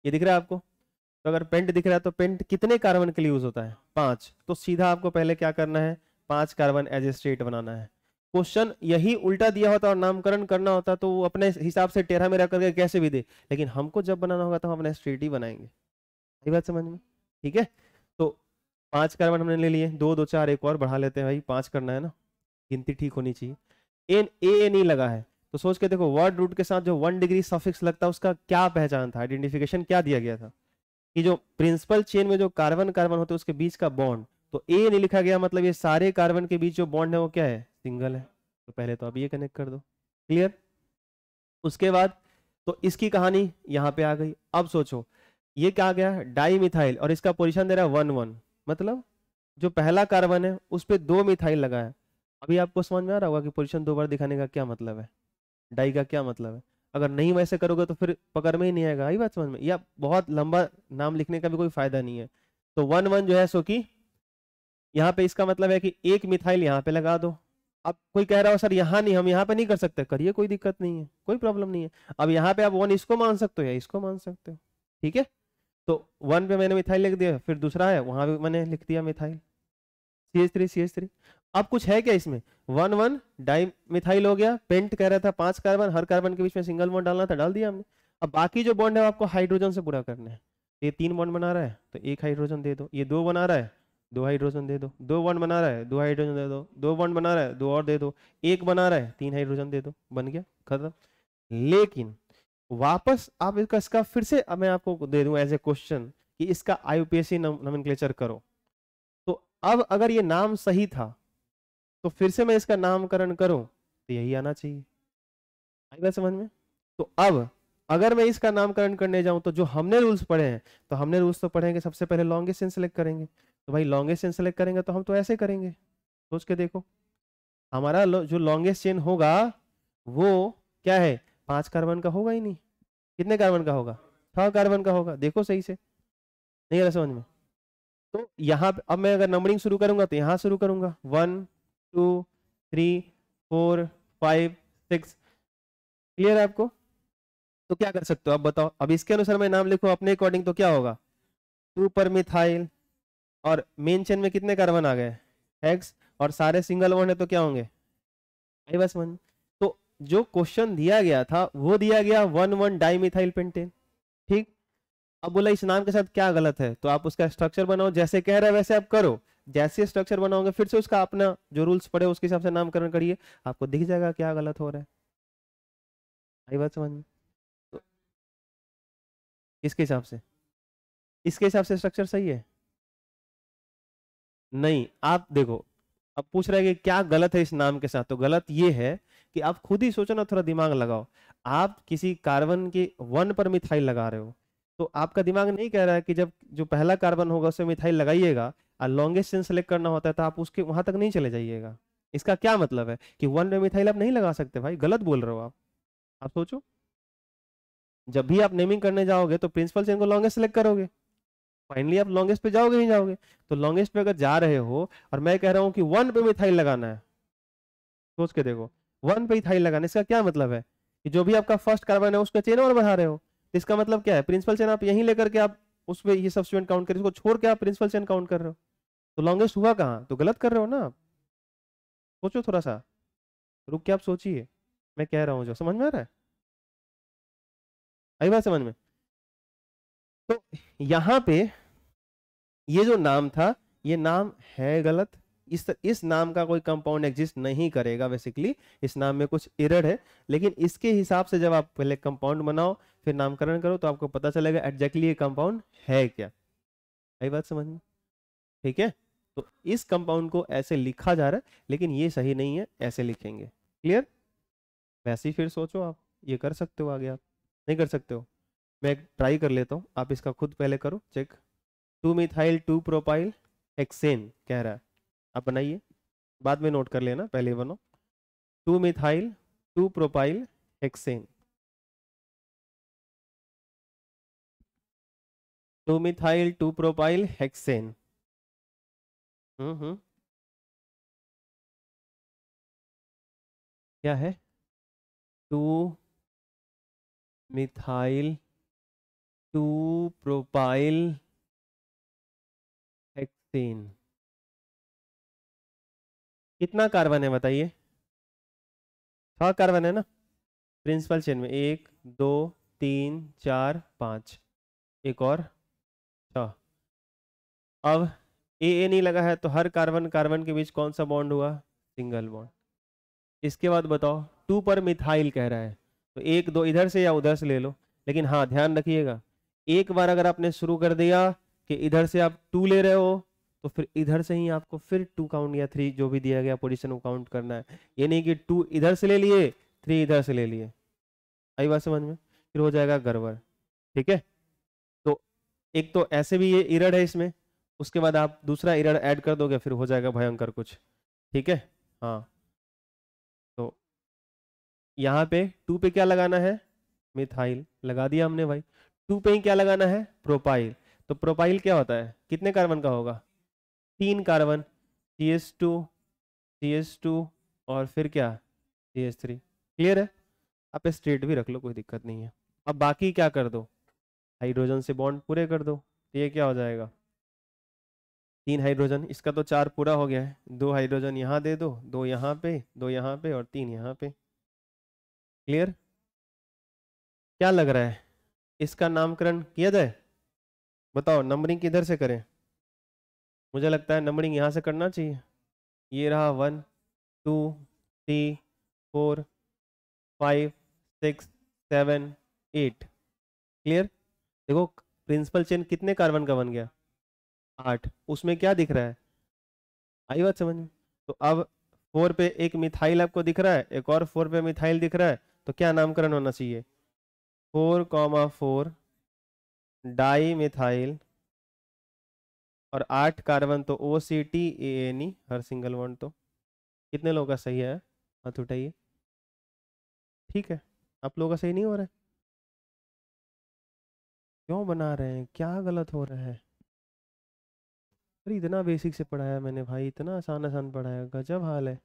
S2: ये दिख रहा है आपको तो अगर पेंट दिख रहा है तो पेंट कितने कार्बन के लिए यूज होता है पांच तो सीधा आपको पहले क्या करना है पांच कार्बन एज ए स्टेट बनाना है क्वेश्चन यही उल्टा दिया होता और नामकरण करना होता तो वो अपने हिसाब से टेढ़ा मेरा करके कैसे भी दे लेकिन हमको जब बनाना होगा तो हम अपना स्ट्रेट ही बनाएंगे सही बात समझ में ठीक है तो पांच कार्बन हमने ले लिए दो दो चार एक और बढ़ा लेते हैं भाई पांच करना है ना गिनती ठीक होनी चाहिए एन ए एन ई लगा है तो सोच के देखो वर्ड रूट के साथ जो वन डिग्री सफिक्स लगता है उसका क्या पहचान था आइडेंटिफिकेशन क्या दिया गया था कि जो प्रिंसिपल चेन में जो कार्बन कार्बन होते हैं उसके बीच का बॉन्ड तो ए नहीं लिखा गया मतलब ये सारे कार्बन के बीच जो बॉन्ड है वो क्या है सिंगल है तो पहले तो अब ये कनेक्ट कर दो क्लियर उसके बाद तो इसकी कहानी यहाँ पे आ गई अब सोचो ये क्या गया डाई मिथाइल और इसका पोजिशन दे रहा है वन वन मतलब जो पहला कार्बन है उस पर दो मिथाइल लगा है अभी आपको समझ में आ रहा होगा कि पोजिशन दो बार दिखाने का क्या मतलब है डाई का क्या मतलब है अगर नहीं वैसे करोगे तो फिर पकड़ में ही नहीं आएगा आई बात समझ में या बहुत लंबा नाम लिखने का भी कोई फायदा नहीं है तो वन वन जो है सो की यहाँ पे इसका मतलब है कि एक मिथाइल यहाँ पे लगा दो अब कोई कह रहा हो सर यहाँ नहीं हम यहाँ पे नहीं कर सकते करिए कोई दिक्कत नहीं है कोई प्रॉब्लम नहीं है अब यहाँ पे आप वन इसको मान सकते हो या इसको मान सकते हो ठीक है तो वन पे मैंने मिथाइल लिख दिया फिर दूसरा है वहां पर मैंने लिख दिया methyl C H three C three अब कुछ है क्या इसमें वन वन डाई मिथाइल हो गया पेंट कह रहा था पांच कार्बन हर कार्बन के बीच में सिंगल बॉन्ड डालना था डाल दिया हमने अब बाकी जो बॉन्ड है आपको हाइड्रोजन से पूरा करना है ये तीन बॉन्ड बना रहा है तो एक हाइड्रोजन दे दो ये दो बना रहा है दो हाइड्रोजन दे दो दो बॉन्ड बना रहा है दो हाइड्रोजन दे दो दो बॉन्ड बना रहा है दो और दे दो एक बना रहा है तीन हाइड्रोजन दे दो बन गया खत्म लेकिन वापस आप इसका इसका फिर से मैं आपको दे दूं एज ए क्वेश्चन कि इसका आईयूपीएससी नॉमेनक्लेचर करो तो अब अगर ये नाम सही था तो फिर से मैं इसका नामकरण करूं तो यही आना चाहिए आई बात समझ में तो अब अगर मैं इसका नामकरण करने जाऊं तो जो हमने रूल्स पढ़े हैं तो हमने रूल्स तो पढ़ेंगे सबसे पहले लॉन्गेस्ट चेन सेलेक्ट करेंगे तो भाई लॉन्गेस्ट चेन सेलेक्ट करेंगे तो हम तो ऐसे करेंगे सोच के देखो हमारा जो लॉन्गेस्ट चेन होगा वो क्या है पांच कार्बन का होगा ही नहीं कितने कार्बन का होगा छह कार्बन का होगा देखो सही से नहीं आ रहा समझ में तो यहाँ अब मैं अगर नंबरिंग शुरू करूंगा तो यहाँ शुरू करूंगा one two three four five six clear है आपको तो क्या कर सकते हो आप बताओ अब इसके अनुसार मैं नाम लिखूँ अपने अकॉर्डिंग तो क्या होगा टू पर मिथाइल और मेन चेन में कितने कार्बन आ गए हेक्स और सारे सिंगल वन है तो क्या होंगे आई बस वन तो जो क्वेश्चन दिया गया था वो दिया गया वन वन डाईमिथाइल पेंटेन ठीक अब बोला इस नाम के साथ क्या गलत है तो आप उसका स्ट्रक्चर बनाओ जैसे कह रहे वैसे आप करो जैसे स्ट्रक्चर बनाओगे फिर से उसका अपना जो रूल्स पड़े उसके हिसाब से नामकरण करिए आपको दिख जाएगा क्या गलत हो रहा है आई इसके तो हिसाब से इसके हिसाब से स्ट्रक्चर सही है नहीं आप देखो अब पूछ रहे हैं कि क्या गलत है इस नाम के साथ तो गलत ये है कि आप खुद ही सोचो ना थोड़ा दिमाग लगाओ आप किसी कार्बन के वन पर मिथाइल लगा रहे हो तो आपका दिमाग नहीं कह रहा है कि जब जो पहला कार्बन होगा उसमें मिथाइल लगाइएगा और लॉन्गेस्ट चेन सेलेक्ट करना होता है तो आप उसके वहां तक नहीं चले जाइएगा इसका क्या मतलब है कि वन में मिथाइल आप नहीं लगा सकते भाई गलत बोल रहे हो आप आप सोचो जब भी आप नेमिंग करने जाओगे तो प्रिंसिपल चेन को लॉन्गेस्ट सेलेक्ट करोगे फाइनली आप लॉन्गेस्ट पे जाओगे ही जाओगे तो लॉन्गेस्ट पे अगर जा रहे हो और मैं कह रहा हूँ कि वन पे मिथाइल लगाना है सोच के देखो वन पे इथाइल लगाना इसका क्या मतलब है कि जो भी आपका फर्स्ट कार्बन है उसका चेन और बढ़ा रहे हो तो इसका मतलब क्या है प्रिंसिपल चेन आप यहीं लेकर के आप उस पर ये सब्सिट्यूएंट काउंट कर छोड़ के आप प्रिंसिपल चेन काउंट कर रहे हो तो लॉन्गेस्ट हुआ कहाँ तो गलत कर रहे हो ना आप सोचो थोड़ा सा रुक के आप सोचिए मैं कह रहा हूँ जो समझ में आ रहा है आई बात समझ में तो यहां पे ये जो नाम था ये नाम है गलत इस इस नाम का कोई कंपाउंड एग्जिस्ट नहीं करेगा बेसिकली इस नाम में कुछ इरर है लेकिन इसके हिसाब से जब आप पहले कंपाउंड बनाओ फिर नामकरण करो तो आपको पता चलेगा एग्जैक्टली ये कंपाउंड है क्या आई बात समझ में ठीक है तो इस कंपाउंड को ऐसे लिखा जा रहा है लेकिन ये सही नहीं है ऐसे लिखेंगे क्लियर वैसे ही फिर सोचो आप ये कर सकते हो आगे आप नहीं कर सकते हो मैं ट्राई कर लेता हूँ आप इसका खुद पहले करो check two methyl two propyl hexane कह रहा है आप बनाइए बाद में नोट कर लेना पहले बनो two methyl two propyl hexane
S1: two methyl two propyl hexane hmm क्या है two methyl two propyl hexane कितना कार्बन
S2: है बताइए छ कार्बन है ना प्रिंसिपल चेन में एक दो तीन चार पाँच एक और छ अब ए ए नहीं लगा है तो हर कार्बन कार्बन के बीच कौन सा बॉन्ड हुआ सिंगल बॉन्ड इसके बाद बताओ टू पर मिथाइल कह रहा है तो एक दो इधर से या उधर से ले लो लेकिन हाँ ध्यान रखिएगा एक बार अगर आपने शुरू कर दिया कि इधर से आप टू ले रहे हो तो फिर इधर से ही आपको फिर टू काउंट या थ्री जो भी दिया गया पोजिशन काउंट करना है ये नहीं कि टू इधर से ले लिए थ्री इधर से ले लिए आई बात समझ में फिर हो जाएगा गड़बड़ ठीक है तो एक तो ऐसे भी ये इरड है इसमें उसके बाद आप दूसरा इरड ऐड कर दोगे फिर हो जाएगा भयंकर कुछ ठीक है हाँ तो यहाँ पे टू पे क्या लगाना है मिथाइल लगा दिया हमने भाई टू पे ही क्या लगाना है प्रोपाइल तो प्रोपाइल क्या होता है कितने कार्बन का होगा तीन carbon C S two C S two और फिर क्या सी एस थ्री क्लियर है आप स्ट्रेट भी रख लो कोई दिक्कत नहीं है अब बाकी क्या कर दो हाइड्रोजन से बॉन्ड पूरे कर दो तो ये क्या हो जाएगा तीन हाइड्रोजन इसका तो चार पूरा हो गया है दो हाइड्रोजन यहाँ दे दो दो यहाँ पे दो यहाँ पे और तीन यहाँ पे क्लियर क्या लग रहा है इसका नामकरण किया जाए बताओ नंबरिंग किधर से करें मुझे लगता है नंबरिंग यहाँ से करना चाहिए ये रहा one two three four five six seven eight clear देखो प्रिंसिपल चेन कितने कार्बन का बन गया आठ उसमें क्या दिख रहा है आई बात समझ में तो अब फोर पे एक मिथाइल आपको दिख रहा है एक और फोर पे मिथाइल दिख रहा है तो क्या नामकरण होना चाहिए four comma four di methyl और आठ कार्बन तो O C T A N E हर सिंगल वन तो कितने लोगों का सही है हाथ उठाइए ठीक है आप लोगों का सही नहीं हो रहा है क्यों बना रहे हैं क्या गलत हो रहा है अरे इतना बेसिक से पढ़ाया मैंने भाई इतना आसान आसान पढ़ाया गजब हाल है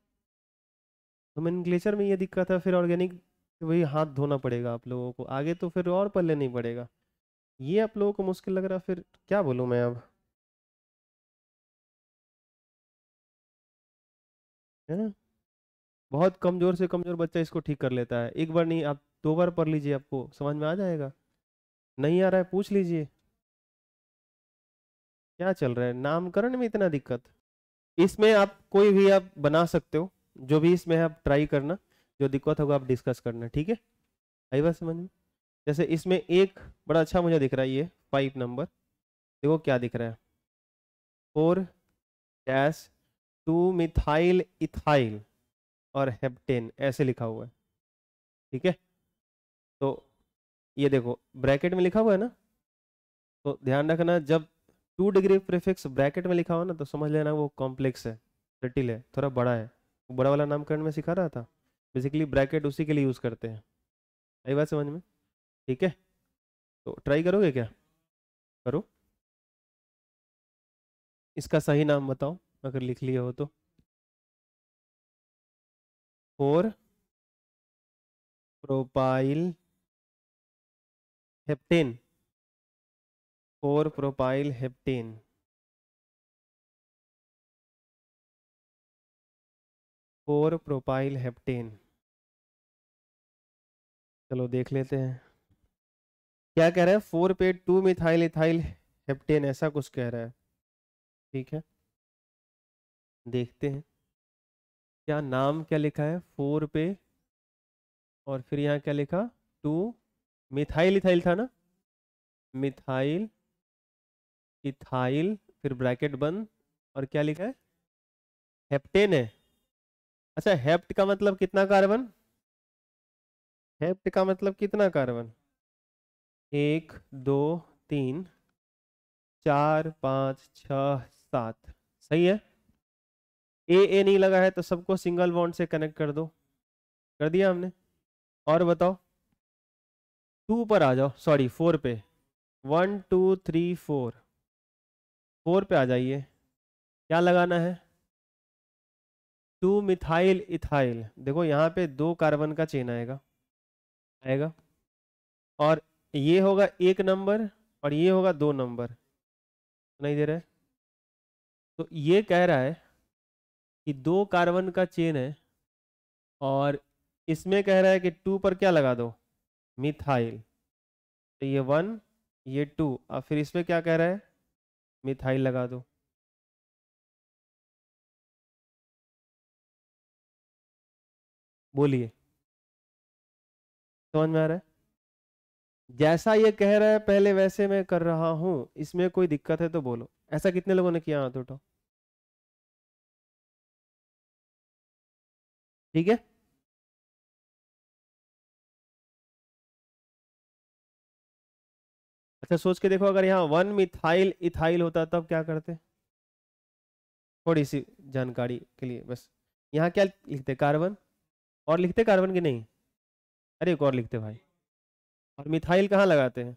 S2: तो मैनक्लेचर में ये दिक्कत है फिर ऑर्गेनिक वही हाथ धोना पड़ेगा आप लोगों को आगे तो फिर और पल्ले नहीं पड़ेगा ये आप लोगों को मुश्किल लग रहा फिर क्या बोलूँ मैं अब है ना बहुत कमज़ोर से कमज़ोर बच्चा इसको ठीक कर लेता है एक बार नहीं आप दो बार पढ़ लीजिए आपको समझ में आ जाएगा नहीं आ रहा है पूछ लीजिए क्या चल रहा है नामकरण में इतना दिक्कत इसमें आप कोई भी आप बना सकते हो जो भी इसमें आप ट्राई करना जो दिक्कत होगा आप डिस्कस करना ठीक है आई बात समझ में जैसे इसमें एक बड़ा अच्छा मुझे दिख रहा है ये फाइव नंबर देखो क्या दिख रहा है four dash two methyl ethyl और हेप्टेन ऐसे लिखा हुआ है ठीक है तो ये देखो ब्रैकेट में लिखा हुआ है ना तो ध्यान रखना जब टू डिग्री प्रीफिक्स ब्रैकेट में लिखा हुआ ना तो समझ लेना वो कॉम्प्लेक्स है जटिल है थोड़ा बड़ा है बड़ा वाला नामकरण में सिखा रहा था बेसिकली ब्रैकेट उसी के लिए यूज़ करते हैं आई बात समझ में ठीक है तो ट्राई करोगे क्या करो
S1: इसका सही नाम बताओ अगर लिख लिया हो तो four propyl heptane four propyl heptane
S2: four propyl heptane चलो देख लेते हैं क्या कह रहा है फोर पे टू मिथाइल इथाइल हेप्टेन ऐसा कुछ कह रहा है ठीक है देखते हैं क्या नाम क्या लिखा है फोर पे और फिर यहाँ क्या लिखा टू मिथाइल इथाइल था ना मिथाइल इथाइल फिर ब्रैकेट बंद और क्या लिखा है हेप्टेन है अच्छा हेप्ट का मतलब कितना कार्बन हेप्ट का मतलब कितना कार्बन एक दो तीन चार पाँच छ सात सही है ए ए नहीं लगा है तो सबको सिंगल बॉन्ड से कनेक्ट कर दो कर दिया हमने और बताओ टू पर आ जाओ सॉरी फोर पे one two three four four पे आ जाइए क्या लगाना है टू मिथाइल इथाइल देखो यहाँ पे दो कार्बन का चेन आएगा आएगा और ये होगा एक नंबर और ये होगा दो नंबर नहीं दे रहा है तो ये कह रहा है कि दो कार्बन का चेन है और इसमें कह रहा है कि टू पर क्या लगा दो मिथाइल तो ये वन ये टू और फिर इसमें क्या कह रहा है
S1: मिथाइल लगा दो
S2: बोलिए समझ में आ रहा है जैसा ये कह रहा है पहले वैसे मैं कर रहा हूं इसमें कोई दिक्कत है तो बोलो ऐसा कितने लोगों ने किया हाथ उठाओ ठीक है अच्छा सोच के देखो अगर यहाँ वन मिथाइल इथाइल होता तब क्या करते थोड़ी सी जानकारी के लिए बस यहाँ क्या लिखते कार्बन और लिखते कार्बन की नहीं अरे एक और लिखते भाई और मिथाइल कहाँ लगाते हैं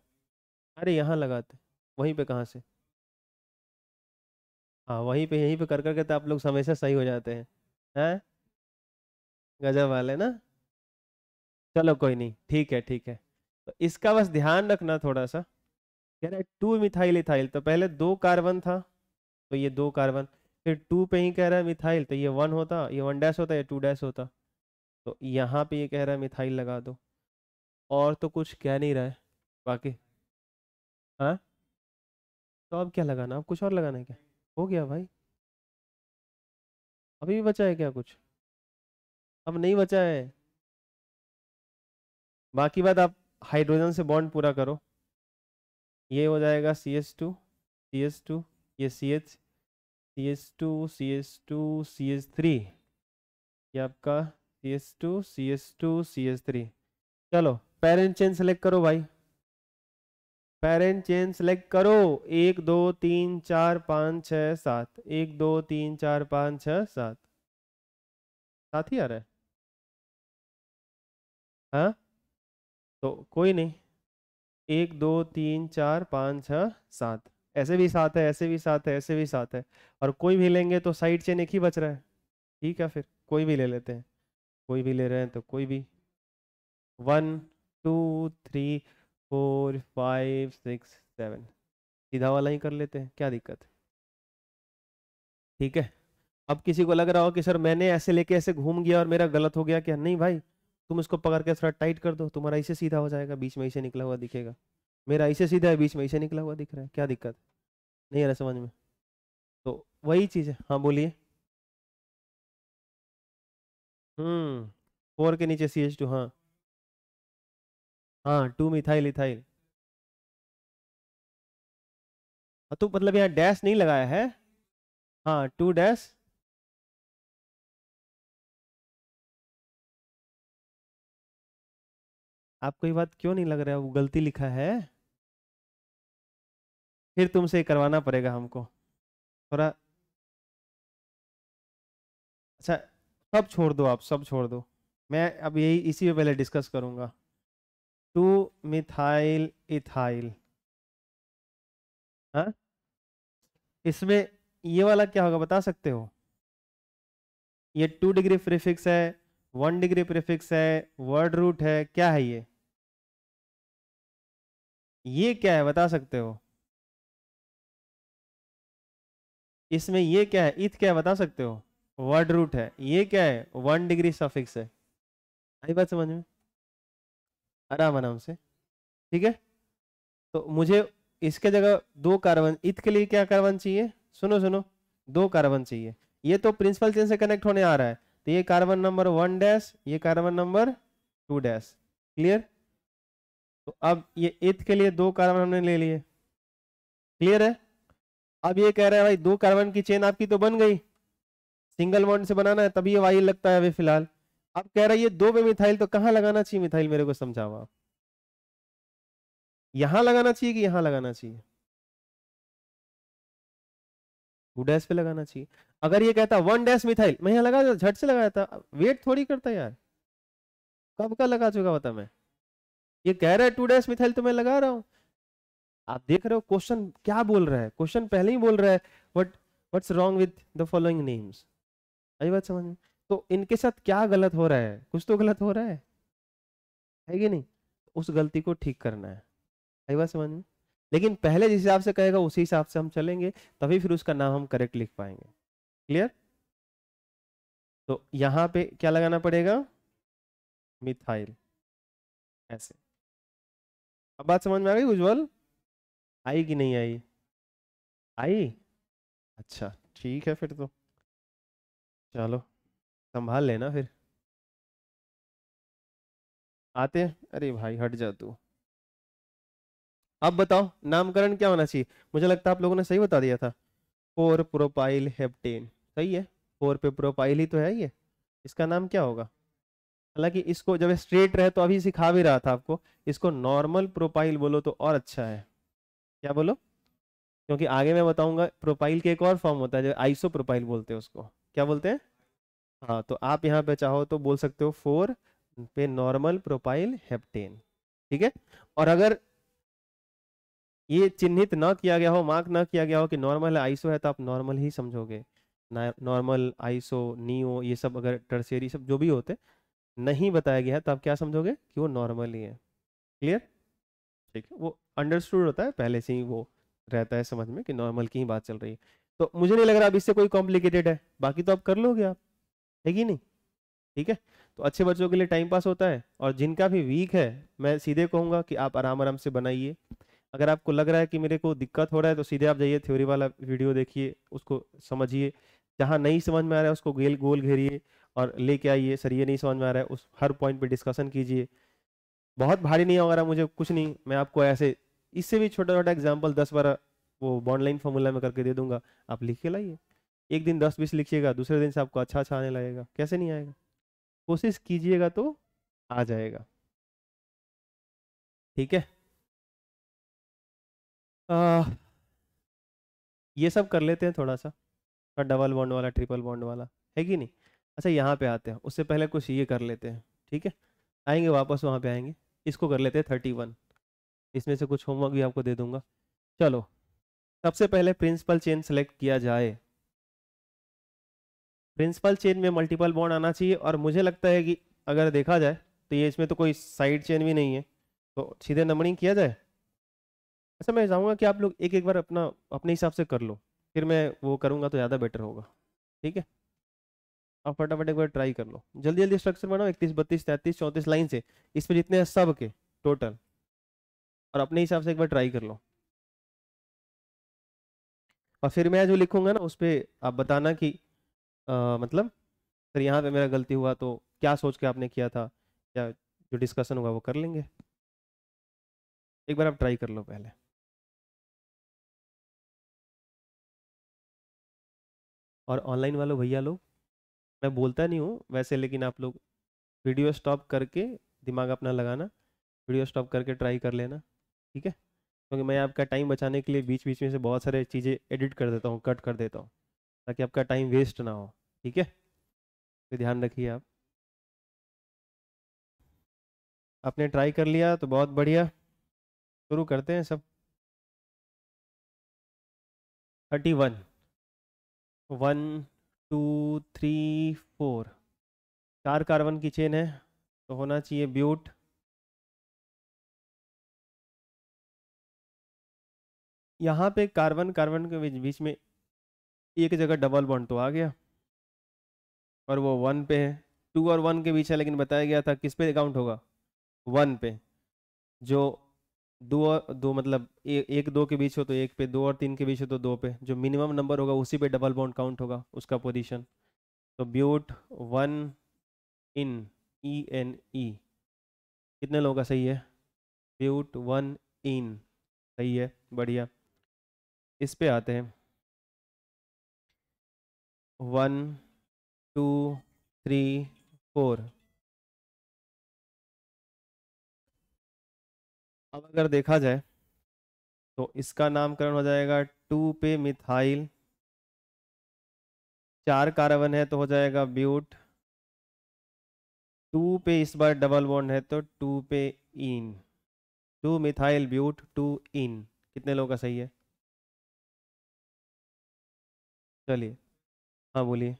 S2: अरे यहाँ लगाते वहीं पे कहाँ से हाँ वहीं पे यहीं पे कर करके तो आप लोग हमेशा सही हो जाते हैं हैं गजब वाले ना चलो कोई नहीं ठीक है ठीक है तो इसका बस ध्यान रखना थोड़ा सा कह रहा है टू मिथाइल इथाइल तो पहले दो कार्बन था तो ये दो कार्बन फिर टू पे ही कह रहा है मिथाइल तो ये वन होता ये वन डैश होता या टू डैश होता तो यहाँ पे ये कह रहा है मिथाइल लगा दो और तो कुछ कह नहीं रहा है बाकी हाँ तो अब क्या लगाना अब कुछ और लगाना है क्या हो गया भाई अभी भी बचा है क्या कुछ अब नहीं बचा है बाकी बात आप हाइड्रोजन से बॉन्ड पूरा करो ये हो जाएगा C S two C S two ये C H C S two C S two C H three ये आपका C S two C S two C S three चलो पेरेंट चेन सेलेक्ट करो भाई पेरेंट चेन सेलेक्ट करो एक दो तीन चार पाँच छ सात एक दो तीन चार पाँच छ सात साथ ही आ रहा है हाँ? तो कोई नहीं एक दो तीन चार पाँच छ सात ऐसे भी सात है ऐसे भी सात है ऐसे भी सात है और कोई भी लेंगे तो साइड चेन एक ही बच रहा है ठीक है फिर कोई भी ले लेते हैं कोई भी ले रहे हैं तो कोई भी one two three four five six seven सीधा वाला ही कर लेते हैं क्या दिक्कत है ठीक है अब किसी को लग रहा हो कि सर मैंने ऐसे लेके ऐसे घूम गया और मेरा गलत हो गया क्या नहीं भाई तुम इसको पकड़ के थोड़ा टाइट कर दो तुम्हारा इसे सीधा हो जाएगा बीच में इसे निकला हुआ दिखेगा मेरा इसे सीधा है बीच में इसे निकला हुआ दिख रहा है क्या दिक्कत नहीं आ रहा समझ में तो वही चीज़ है हाँ बोलिए
S1: हम्म फोर के नीचे सी एच टू हाँ हाँ टू मिथाइल इथाइल तो मतलब यहाँ डैश नहीं लगाया है हाँ टू डैश आपको ये बात क्यों नहीं लग रहा है वो गलती लिखा है फिर तुमसे करवाना पड़ेगा हमको थोड़ा अच्छा सब छोड़
S2: दो आप सब छोड़ दो मैं अब यही इसी पे पहले डिस्कस करूंगा टू मिथाइल इथाइल हाँ इसमें ये वाला क्या होगा बता सकते हो ये टू डिग्री प्रीफिक्स है वन डिग्री प्रीफिक्स है वर्ड रूट है क्या है ये
S1: ये क्या है बता सकते हो
S2: इसमें ये क्या है इथ क्या है बता सकते हो वर्ड रूट है ये क्या है वन डिग्री सफिक्स है आई बात समझ में आराम आराम से ठीक है तो मुझे इसके जगह दो कार्बन इत के लिए क्या कार्बन चाहिए सुनो सुनो दो कार्बन चाहिए ये तो प्रिंसिपल चेन से कनेक्ट होने आ रहा है तो ये कार्बन नंबर वन डैश ये carbon number two dash clear तो अब ये इथ के लिए दो कार्बन हमने ले लिए क्लियर है अब ये कह रहा है भाई दो कार्बन की चेन आपकी तो बन गई सिंगल बॉन्ड से बनाना है तभी ये वाइल लगता है अभी फिलहाल अब कह रहा है ये दो में मिथाइल तो कहाँ लगाना चाहिए मिथाइल मेरे को समझाओ आप यहां लगाना चाहिए कि यहां लगाना चाहिए टू डैश पे लगाना चाहिए अगर ये कहता वन डैश मिथाइल मैं यहां लगा झट से लगाया था वेट थोड़ी करता यार कब का लगा चुका होता मैं ये कह रहा है टू डैश मिथाइल तो मैं लगा रहा हूं आप देख रहे हो क्वेश्चन क्या बोल रहा है क्वेश्चन पहले ही बोल रहा है what what's wrong with the following names आई बात समझ में तो इनके साथ क्या गलत हो रहा है कुछ तो गलत हो रहा है है कि नहीं तो उस गलती को ठीक करना है आई बात समझ में लेकिन पहले जिस हिसाब से कहेगा उसी हिसाब से हम चलेंगे तभी फिर उसका नाम हम करेक्ट लिख पाएंगे क्लियर तो यहाँ पे
S1: क्या लगाना पड़ेगा मिथाइल ऐसे
S2: अब बात समझ में आ गई उज्ज्वल आई कि नहीं आई आई अच्छा ठीक है फिर तो चलो संभाल लेना
S1: फिर आते हैं अरे भाई हट जा तू
S2: अब बताओ नामकरण क्या होना चाहिए मुझे लगता है आप लोगों ने सही बता दिया था फोर प्रोपाइल हेप्टेन सही है फोर पे प्रोपाइल ही तो है ये इसका नाम क्या होगा हालांकि इसको जब स्ट्रेट रहे तो अभी सिखा भी रहा था आपको इसको नॉर्मल प्रोपाइल बोलो तो और अच्छा है क्या बोलो क्योंकि आगे मैं बताऊंगा प्रोपाइल के एक और फॉर्म होता है जो आइसो प्रोपाइल बोलते हैं उसको क्या बोलते हैं हाँ तो आप यहाँ पे चाहो तो बोल सकते हो फोर पे नॉर्मल प्रोपाइल हेप्टेन ठीक है और अगर ये चिन्हित ना किया गया हो मार्क ना किया गया हो कि नॉर्मल आइसो है तो आप नॉर्मल ही समझोगे नॉर्मल आइसो नियो ये सब अगर टर्सेरी सब जो भी होते नहीं बताया गया है तो आप क्या समझोगे कि वो नॉर्मल ही है क्लियर ठीक है वो अंडरस्टूड होता है पहले से ही वो रहता है समझ में कि नॉर्मल की ही बात चल रही है तो मुझे नहीं लग रहा अब इससे कोई कॉम्प्लिकेटेड है बाकी तो आप कर लोगे आप है कि नहीं ठीक है तो अच्छे बच्चों के लिए टाइम पास होता है और जिनका भी वीक है मैं सीधे कहूँगा कि आप आराम आराम से बनाइए अगर आपको लग रहा है कि मेरे को दिक्कत हो रहा है तो सीधे आप जाइए थ्योरी वाला वीडियो देखिए उसको समझिए जहाँ नहीं समझ में आ रहा है उसको गेल गोल घेरिए और लेके आइए सर ये नहीं समझ में आ रहा है उस हर पॉइंट पे डिस्कशन कीजिए बहुत भारी नहीं होगा मुझे कुछ नहीं मैं आपको ऐसे इससे भी छोटा छोटा एग्जाम्पल दस बारह वो बॉन्ड लाइन फॉर्मूला में करके दे दूंगा आप लिख के लाइए एक दिन दस बीस लिखिएगा दूसरे दिन से आपको अच्छा अच्छा आने लगेगा कैसे नहीं आएगा कोशिश कीजिएगा तो आ जाएगा ठीक है आ, ये सब कर लेते हैं थोड़ा सा डबल बॉन्ड वाला ट्रिपल बॉन्ड वाला है कि नहीं अच्छा यहाँ पे आते हैं उससे पहले कुछ ये कर लेते हैं ठीक है आएंगे वापस वहाँ पे आएंगे इसको कर लेते हैं थर्टी वन इसमें से कुछ होमवर्क भी आपको दे दूंगा चलो सबसे पहले प्रिंसिपल चेन सेलेक्ट किया जाए प्रिंसिपल चेन में मल्टीपल बॉन्ड आना चाहिए और मुझे लगता है कि अगर देखा जाए तो ये इसमें तो कोई साइड चेन भी नहीं है तो सीधे नंबरिंग किया जाए अच्छा मैं चाहूँगा कि आप लोग एक एक बार अपना अपने हिसाब से कर लो फिर मैं वो करूँगा तो ज़्यादा बेटर होगा ठीक है आप फटाफट एक बार ट्राई कर लो जल्दी जल्दी स्ट्रक्चर बनाओ इकतीस बत्तीस तैंतीस चौंतीस लाइन से इस पर जितने सब के टोटल और अपने हिसाब से एक बार ट्राई कर लो और फिर मैं जो लिखूंगा ना उस पर आप बताना कि आ, मतलब सर यहाँ पे मेरा गलती हुआ तो क्या सोच के आपने किया था या जो डिस्कशन होगा वो कर लेंगे
S1: एक बार आप ट्राई कर लो पहले
S2: और ऑनलाइन वालों भैया लोग मैं बोलता नहीं हूँ वैसे लेकिन आप लोग वीडियो स्टॉप करके दिमाग अपना लगाना वीडियो स्टॉप करके ट्राई कर लेना ठीक है क्योंकि मैं आपका टाइम बचाने के लिए बीच बीच में से बहुत सारे चीज़ें एडिट कर देता हूँ कट कर देता हूँ ताकि आपका टाइम वेस्ट ना हो ठीक है तो ध्यान रखिए आप आपने ट्राई कर लिया तो बहुत बढ़िया
S1: शुरू करते हैं सब thirty one
S2: one two three four चार कार्बन की चेन है तो होना चाहिए ब्यूट
S1: यहाँ पे कार्बन कार्बन के बीच में
S2: एक जगह डबल बॉन्ड तो आ गया और वो वन पे है टू और वन के बीच है लेकिन बताया गया था किस पे अकाउंट होगा वन पे जो दो और दो मतलब ए, एक दो के बीच हो तो एक पे दो और तीन के बीच हो तो दो पे जो मिनिमम नंबर होगा उसी पे डबल बॉन्ड काउंट होगा उसका पोजीशन तो ब्यूट वन इन ई एन ई कितने लोगों का सही है ब्यूट वन इन सही है बढ़िया इस पे आते हैं वन टू थ्री फोर अब अगर देखा जाए तो इसका नामकरण हो जाएगा टू पे मिथाइल चार कार्बन है तो हो जाएगा ब्यूट टू पे इस बार डबल बॉन्ड है तो टू पे ene two methyl but two ene कितने लोगों का सही है
S1: चलिए हाँ बोलिए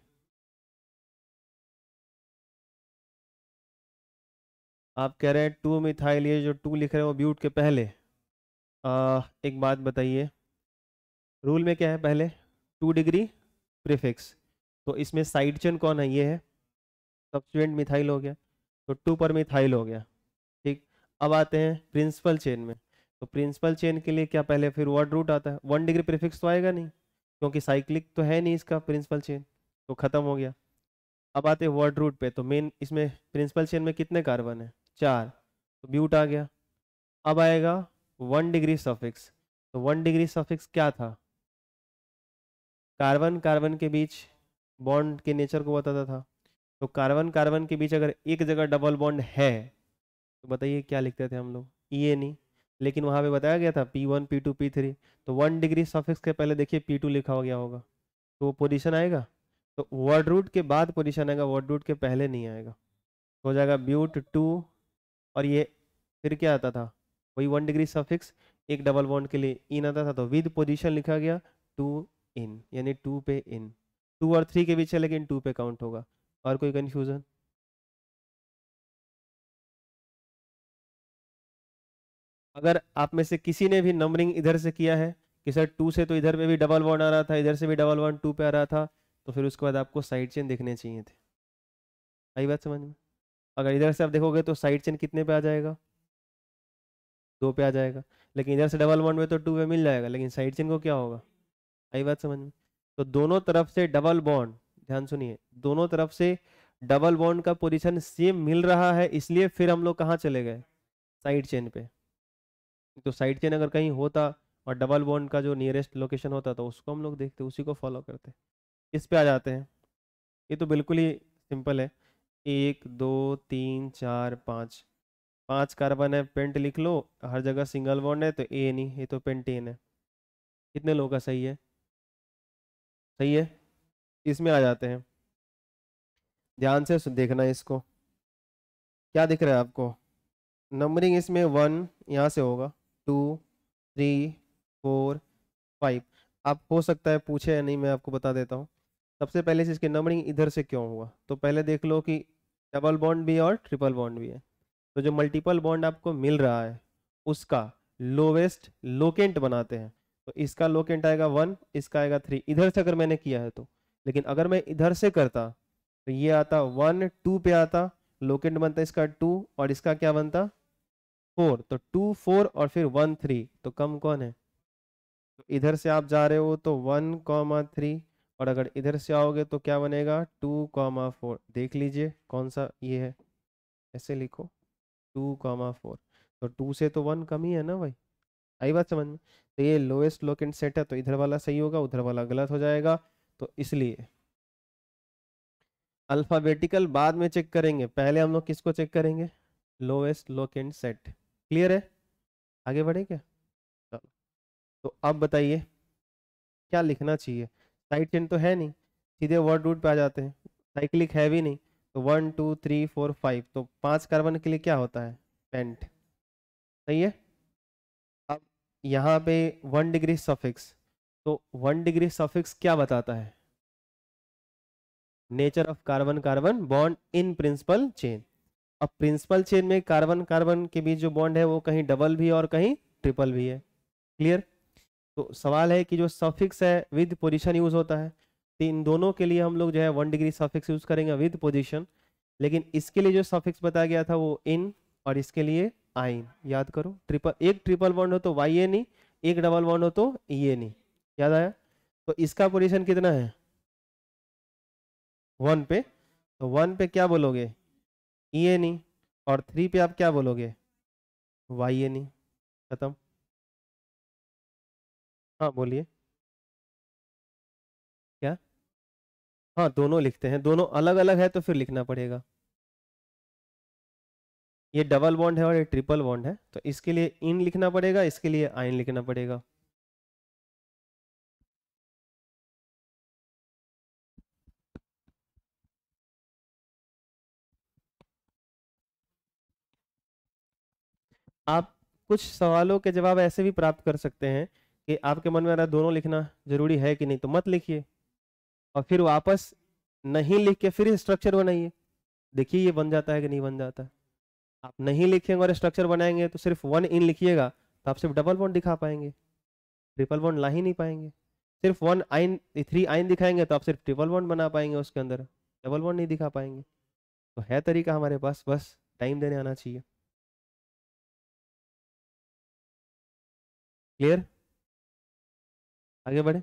S2: आप कह रहे हैं टू मिथाइल ये जो टू लिख रहे हैं वो ब्यूट के पहले आ, एक बात बताइए रूल में क्या है पहले टू डिग्री प्रीफिक्स तो इसमें साइड चेन कौन है ये है सब्सटेंट मिथाइल हो गया तो टू पर मिथाइल हो गया ठीक अब आते हैं प्रिंसिपल चेन में तो प्रिंसिपल चेन के लिए क्या पहले फिर वर्ड रूट आता है वन डिग्री प्रीफिक्स तो आएगा नहीं क्योंकि साइक्लिक तो है नहीं इसका प्रिंसिपल चेन तो ख़त्म हो गया अब आते वर्ड रूट पे तो मेन इसमें प्रिंसिपल चेन में कितने कार्बन है चार तो ब्यूट आ गया अब आएगा वन डिग्री सफिक्स तो वन डिग्री सफिक्स क्या था कार्बन कार्बन के बीच बॉन्ड के नेचर को बताता था तो कार्बन कार्बन के बीच अगर एक जगह डबल बॉन्ड है तो बताइए क्या लिखते थे हम लोग ई e नहीं लेकिन वहाँ पे बताया गया था P one P two P three तो वन डिग्री सफिक्स के पहले देखिए पी टू लिखा हो गया होगा तो वो पोजिशन आएगा तो वर्ड रूट के बाद पोजिशन आएगा वर्ड रूट के पहले नहीं आएगा तो हो जाएगा ब्यूट टू और ये फिर क्या आता था वही वन डिग्री सफिक्स एक डबल बॉन्ड के लिए इन आता था तो विद पोजिशन लिखा गया टू इन यानी टू पे इन टू और थ्री के बीच है लेकिन टू पे काउंट होगा और कोई कन्फ्यूज़न अगर आप में से किसी ने भी नंबरिंग इधर से किया है कि सर टू से तो इधर पे भी डबल वन आ रहा था इधर से भी डबल वन टू पे आ रहा था तो फिर उसके बाद आपको साइड चेन देखने चाहिए थे आई बात समझ में अगर इधर से आप देखोगे तो साइड चेन कितने पे आ जाएगा दो पे आ जाएगा लेकिन इधर से डबल वन में तो टू पे मिल जाएगा लेकिन साइड चेन को क्या होगा आई बात समझ में तो दोनों तरफ से डबल बॉन्ड ध्यान सुनिए दोनों तरफ से डबल बॉन्ड का पोजिशन सेम मिल रहा है इसलिए फिर हम लोग कहाँ चले गए साइड चेन पे तो साइड चेन अगर कहीं होता और डबल बॉन्ड का जो नियरेस्ट लोकेशन होता तो उसको हम लोग देखते उसी को फॉलो करते इस पे आ जाते हैं ये तो बिल्कुल ही सिंपल है एक दो तीन चार पाँच पाँच कार्बन है पेंट लिख लो हर जगह सिंगल बॉन्ड है तो ए नहीं ये तो पेंटेन है कितने लोगों का सही है सही है इसमें आ जाते हैं ध्यान से देखना है इसको क्या दिख रहा है आपको नंबरिंग इसमें वन यहाँ से होगा टू थ्री फोर फाइव आप हो सकता है पूछे या नहीं मैं आपको बता देता हूँ सबसे पहले से इसके नंबरिंग इधर से क्यों हुआ तो पहले देख लो कि डबल बॉन्ड भी और ट्रिपल बॉन्ड भी है तो जो मल्टीपल बॉन्ड आपको मिल रहा है उसका लोवेस्ट लोकेंट बनाते हैं तो इसका लोकेंट आएगा वन इसका आएगा थ्री इधर से अगर मैंने किया है तो लेकिन अगर मैं इधर से करता तो ये आता वन टू पे आता लोकेंट बनता इसका टू और इसका क्या बनता फोर तो टू फोर और फिर वन थ्री तो कम कौन है तो इधर से आप जा रहे हो तो वन कॉमा थ्री और अगर इधर से आओगे तो क्या बनेगा टू कॉमा फोर देख लीजिए कौन सा ये है ऐसे लिखो टू कॉमा फोर तो टू से तो वन कम ही है ना भाई आई बात समझ में तो ये लोएस्ट लोकेंट सेट है तो इधर वाला सही होगा उधर वाला गलत हो जाएगा तो इसलिए अल्फ़ाबेटिकल बाद में चेक करेंगे पहले हम लोग किसको चेक करेंगे लोएस्ट लोकेंट सेट क्लियर है आगे बढ़े क्या चलो तो अब बताइए क्या लिखना चाहिए साइड चेन तो है नहीं सीधे वर्ड रूट पे आ जाते हैं साइक्लिक है भी नहीं तो one two three four five तो पांच कार्बन के लिए क्या होता है पेंट सही है अब यहाँ पे वन डिग्री सफिक्स तो वन डिग्री सफिक्स क्या बताता है nature of carbon carbon bond in principal chain अब प्रिंसिपल चेन में कार्बन कार्बन के बीच जो बॉन्ड है वो कहीं डबल भी और कहीं ट्रिपल भी है क्लियर तो सवाल है कि जो सफिक्स है विद पोजिशन यूज होता है तो इन दोनों के लिए हम लोग जो है वन डिग्री सफिक्स यूज करेंगे विद पोजिशन लेकिन इसके लिए जो सफिक्स बताया गया था वो इन और इसके लिए आइन याद करो ट्रिपल एक ट्रिपल बॉन्ड हो तो वाई ए नहीं एक डबल बॉन्ड हो तो ई ए ई याद आया तो इसका पोजीशन कितना है वन पे तो वन पे क्या बोलोगे ई एन ई और थ्री पे आप क्या बोलोगे वाई एन ई
S1: खत्म हाँ बोलिए
S2: क्या हाँ दोनों लिखते हैं दोनों अलग अलग है तो फिर लिखना पड़ेगा ये डबल बॉन्ड है और ये ट्रिपल बॉन्ड है तो इसके लिए इन
S1: लिखना पड़ेगा इसके लिए आइन लिखना पड़ेगा
S2: आप कुछ सवालों के जवाब ऐसे भी प्राप्त कर सकते हैं कि आपके मन में आ रहा दोनों लिखना जरूरी है कि नहीं तो मत लिखिए और फिर वापस नहीं लिख के फिर स्ट्रक्चर बनाइए देखिए ये बन जाता है कि नहीं बन जाता आप नहीं लिखेंगे और स्ट्रक्चर बनाएंगे तो सिर्फ वन इन लिखिएगा तो आप सिर्फ डबल बॉन्ड दिखा पाएंगे ट्रिपल बॉन्ड ला ही नहीं पाएंगे सिर्फ वन आइन थ्री आइन दिखाएंगे तो आप सिर्फ ट्रिपल बॉन्ड बना पाएंगे उसके अंदर डबल बॉन्ड नहीं दिखा पाएंगे तो है तरीका हमारे पास बस टाइम देने आना चाहिए क्लियर आगे बढ़े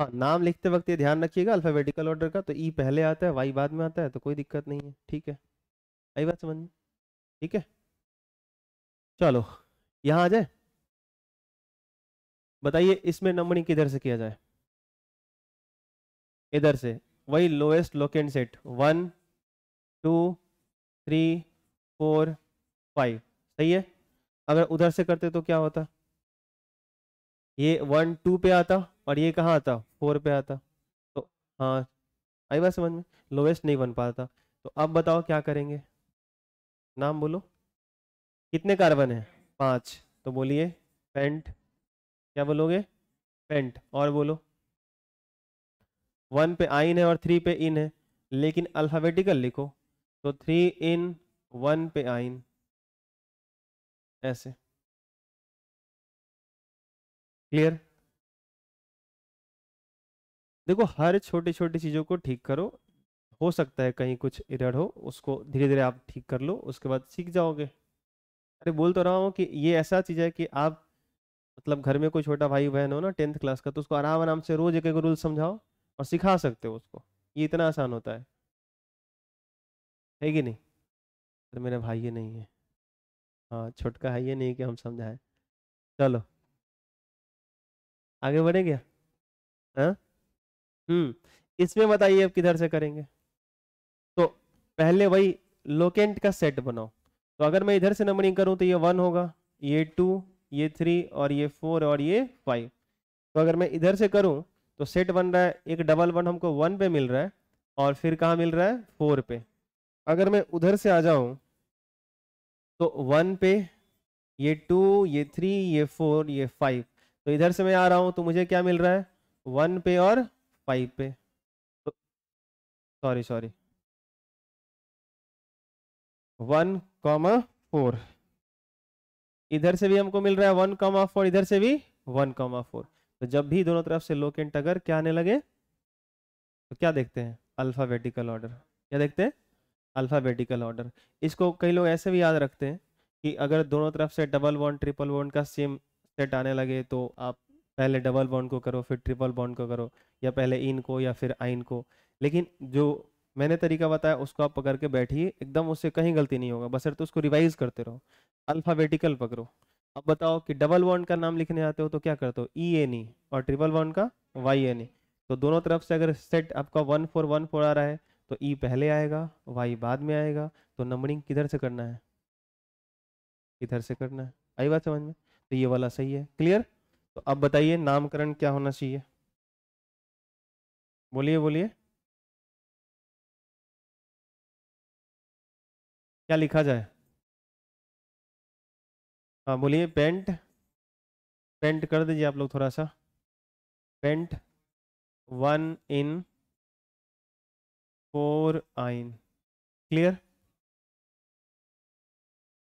S2: हाँ नाम लिखते वक्त ये ध्यान रखिएगा अल्फाबेटिकल ऑर्डर का तो ई e पहले आता है वाई बाद में आता है तो कोई दिक्कत नहीं है ठीक है आई बात समझ में ठीक है चलो यहाँ आ जाए बताइए इसमें नंबरिंग किधर से किया जाए इधर से वही lowest locant set one two three four five सही है अगर उधर से करते तो क्या होता ये वन टू पे आता और ये कहाँ आता फोर पे आता तो हाँ आई बात समझ में लोवेस्ट नहीं बन पाता तो अब बताओ क्या करेंगे नाम बोलो कितने कार्बन है पाँच तो बोलिए पेंट क्या बोलोगे पेंट और बोलो वन पे आइन है और थ्री पे इन है लेकिन अल्फ़ाबेटिकल लिखो तो थ्री इन वन पे आइन ऐसे क्लियर देखो हर छोटी छोटी चीज़ों को ठीक करो हो सकता है कहीं कुछ इरर हो उसको धीरे धीरे आप ठीक कर लो उसके बाद सीख जाओगे अरे बोल तो रहा हूँ कि ये ऐसा चीज़ है कि आप मतलब घर में कोई छोटा भाई बहन हो ना टेंथ क्लास का तो उसको आराम आराम से रोज एक एक रूल समझाओ और सिखा सकते हो उसको ये इतना आसान होता है है कि नहीं अरे मेरा भाई ये नहीं है हाँ छोटका है ये नहीं कि हम समझाएं चलो आगे बढ़े क्या हाँ? हम्म इसमें बताइए आप किधर से करेंगे तो पहले वही लोकेंट का सेट बनाओ तो अगर मैं इधर से नंबरिंग करूं तो ये वन होगा ये टू ये थ्री और ये फोर और ये फाइव तो अगर मैं इधर से करूं तो सेट बन रहा है एक डबल वन हमको वन पे मिल रहा है और फिर कहाँ मिल रहा है फोर पे अगर मैं उधर से आ जाऊं तो वन पे ये टू ये थ्री ये फोर ये फाइव तो इधर से मैं आ रहा हूं तो मुझे क्या मिल रहा है वन पे और फाइव पे तो sorry sorry one comma four इधर से भी हमको मिल रहा है वन कॉमा फोर इधर से भी वन कॉमा फोर तो जब भी दोनों तरफ से लोक एंड टगर क्या आने लगे तो क्या देखते हैं अल्फ़ाबेटिकल ऑर्डर क्या देखते हैं अल्फ़ाबेटिकल ऑर्डर इसको कई लोग ऐसे भी याद रखते हैं कि अगर दोनों तरफ से डबल वन ट्रिपल वन का सेम सेट आने लगे तो आप पहले डबल बॉन्ड को करो फिर ट्रिपल बॉन्ड को करो या पहले इन को या फिर आइन को लेकिन जो मैंने तरीका बताया उसको आप पकड़ के बैठिए एकदम उससे कहीं गलती नहीं होगा बसर तो उसको रिवाइज करते रहो अल्फ़ाबेटिकल पकड़ो अब बताओ कि डबल बॉन्ड का नाम लिखने आते हो तो क्या करते हो ई एन ई और ट्रिपल बॉन्ड का वाई एन ई तो दोनों तरफ से अगर सेट आपका वन फोर वन फोर आ रहा है तो ई e पहले आएगा वाई बाद में आएगा तो नंबरिंग किधर से करना है किधर से करना है आई बात समझ में तो ये वाला सही है क्लियर तो अब बताइए नामकरण क्या होना चाहिए
S1: बोलिए बोलिए क्या लिखा जाए हाँ बोलिए पेंट पेंट कर दीजिए आप लोग थोड़ा सा pent one ene four yne clear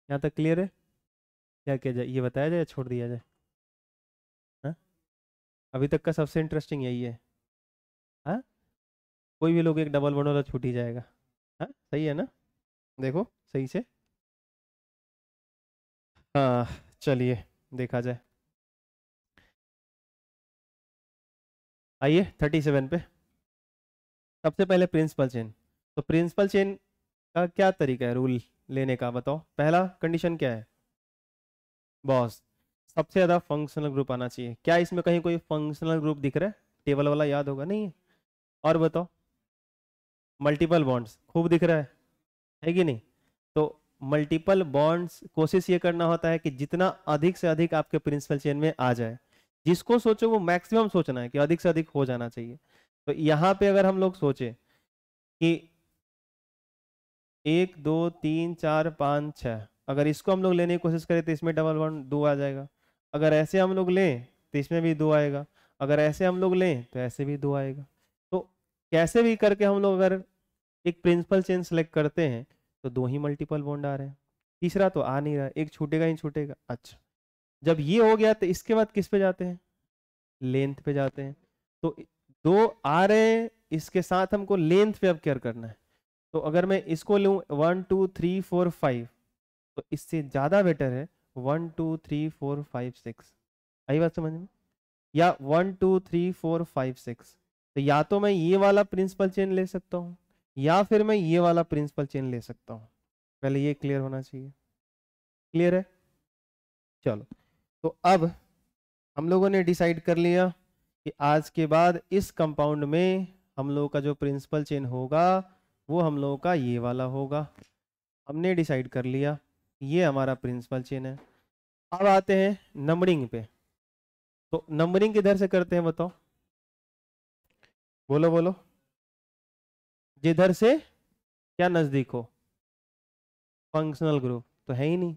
S1: यहाँ तक क्लियर है क्या किया जाए ये बताया जाए छोड़ दिया जाए हाँ?
S2: अभी तक का सबसे इंटरेस्टिंग यही है हाँ कोई भी लोग एक डबल वन वाला छूट ही जाएगा हाँ सही है ना
S1: देखो सही से हाँ चलिए देखा जाए आइए थर्टी
S2: सेवन पे सबसे पहले प्रिंसिपल चेन तो प्रिंसिपल चेन का क्या तरीका है रूल लेने का बताओ पहला कंडीशन क्या है बॉस सबसे ज़्यादा फंक्शनल ग्रुप आना चाहिए क्या इसमें कहीं कोई फंक्शनल ग्रुप दिख रहा है टेबल वाला याद होगा नहीं और बताओ मल्टीपल बॉन्ड्स खूब दिख रहा है है कि नहीं तो मल्टीपल बॉन्ड्स कोशिश ये करना होता है कि जितना अधिक से अधिक आपके प्रिंसिपल चेन में आ जाए जिसको सोचो वो मैक्सिमम सोचना है कि अधिक से अधिक हो जाना चाहिए तो यहाँ पे अगर हम लोग सोचे कि एक दो तीन चार पाँच छः अगर इसको हम लोग लेने की कोशिश करें तो इसमें डबल वन दो आ जाएगा अगर ऐसे हम लोग लें तो इसमें भी दो आएगा अगर ऐसे हम लोग लें तो ऐसे भी दो आएगा तो कैसे भी करके हम लोग अगर एक प्रिंसिपल चेन सेलेक्ट करते हैं तो दो ही मल्टीपल बॉन्ड आ रहे हैं तीसरा तो आ नहीं रहा एक छूटेगा ही छूटेगा अच्छा जब ये हो गया तो इसके बाद किस पे जाते हैं लेंथ पे जाते हैं तो दो आ रहे हैं इसके साथ हमको लेंथ पे अब केयर करना है तो अगर मैं इसको लूँ one two three four five तो इससे ज़्यादा बेटर है one two three four five six आई बात समझ में या one two three four five six तो या तो मैं ये वाला प्रिंसिपल चेन ले सकता हूँ या फिर मैं ये वाला प्रिंसिपल चेन ले सकता हूँ पहले ये क्लियर होना चाहिए क्लियर है चलो तो अब हम लोगों ने डिसाइड कर लिया कि आज के बाद इस कंपाउंड में हम लोगों का जो प्रिंसिपल चेन होगा वो हम लोगों का ये वाला होगा हमने डिसाइड कर लिया ये हमारा प्रिंसिपल चेन है अब आते हैं नंबरिंग पे तो नंबरिंग किधर से करते हैं बताओ बोलो बोलो जिधर से क्या नजदीक हो फंक्शनल ग्रुप तो है ही नहीं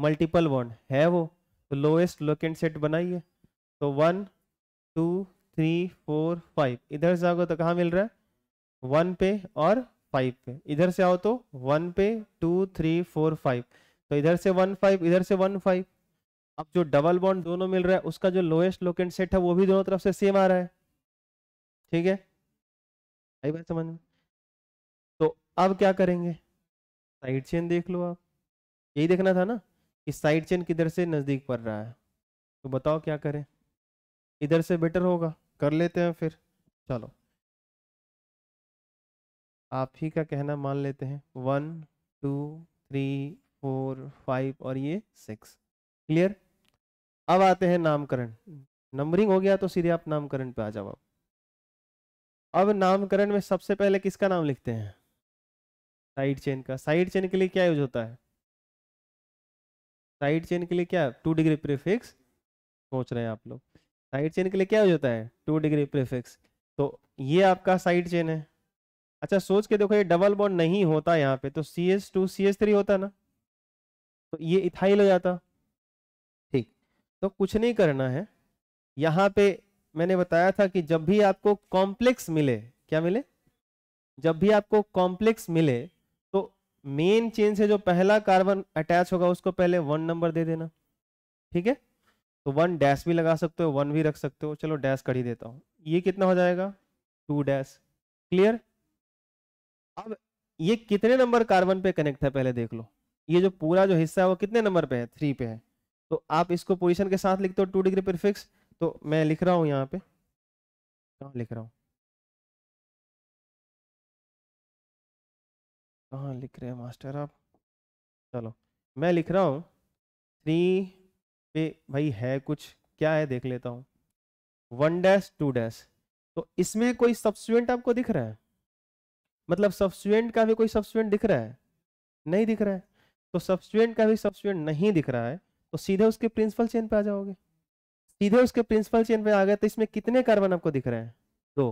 S2: मल्टीपल बॉन्ड है वो तो लोएस्ट लोकेंट सेट बनाइए तो one two three four five इधर से आओगे तो कहाँ मिल रहा है वन पे और फाइव पे इधर से आओ तो वन पे टू थ्री फोर फाइव तो इधर से वन फाइव इधर से वन फाइव अब जो डबल बॉन्ड दोनों मिल रहा है उसका जो लोएस्ट लोकेंट सेट है वो भी दोनों तरफ से सेम आ रहा है ठीक है आई बात समझ में तो अब क्या करेंगे साइड चेन देख लो आप यही देखना था ना कि साइड चेन किधर से नज़दीक पड़ रहा है तो बताओ क्या करें इधर से बेटर होगा कर लेते हैं फिर चलो आप ही का कहना मान लेते हैं one two three four five और ये सिक्स क्लियर अब आते हैं नामकरण नंबरिंग हो गया तो सीधे आप नामकरण पे आ जाओ आप अब नामकरण में सबसे पहले किसका नाम लिखते हैं साइड चेन का साइड चेन के लिए क्या यूज होता है साइड चेन के लिए क्या टू डिग्री प्रीफिक्स सोच रहे हैं आप लोग साइड चेन के लिए क्या यूज होता है टू डिग्री प्रीफिक्स तो ये आपका साइड चेन है अच्छा सोच के देखो ये डबल बॉन्ड नहीं होता यहाँ पे तो C S two C S three होता ना तो ये इथाइल हो जाता ठीक तो कुछ नहीं करना है यहां पे मैंने बताया था कि जब भी आपको कॉम्प्लेक्स मिले क्या मिले जब भी आपको कॉम्प्लेक्स मिले तो मेन चेन से जो पहला कार्बन अटैच होगा उसको पहले वन नंबर दे देना ठीक है तो वन डैश भी लगा सकते हो वन भी रख सकते हो चलो डैश कर ही देता हूं ये कितना हो जाएगा टू डैश क्लियर अब ये कितने नंबर कार्बन पे कनेक्ट है पहले देख लो ये जो पूरा जो हिस्सा है वो कितने नंबर पे है थ्री पे है तो आप इसको पोजिशन के साथ लिखते हो टू डिग्री फिक्स तो मैं लिख रहा हूँ यहाँ पे कहाँ लिख रहा हूँ
S1: कहाँ लिख रहे हैं
S2: मास्टर आप चलो मैं लिख रहा हूँ थ्री पे भाई है कुछ क्या है देख लेता हूँ वन डैश टू डैश तो इसमें कोई सब्सुएंट आपको दिख रहा है मतलब सब्सुएंट का भी कोई सब्सुएंट दिख रहा है नहीं दिख रहा है तो सब्सटूडेंट का भी सब्सटूडेंट नहीं दिख रहा है तो सीधे उसके प्रिंसिपल चेन पे आ जाओगे सीधे उसके प्रिंसिपल चेन पे आ गए तो इसमें कितने कार्बन आपको दिख रहे हैं दो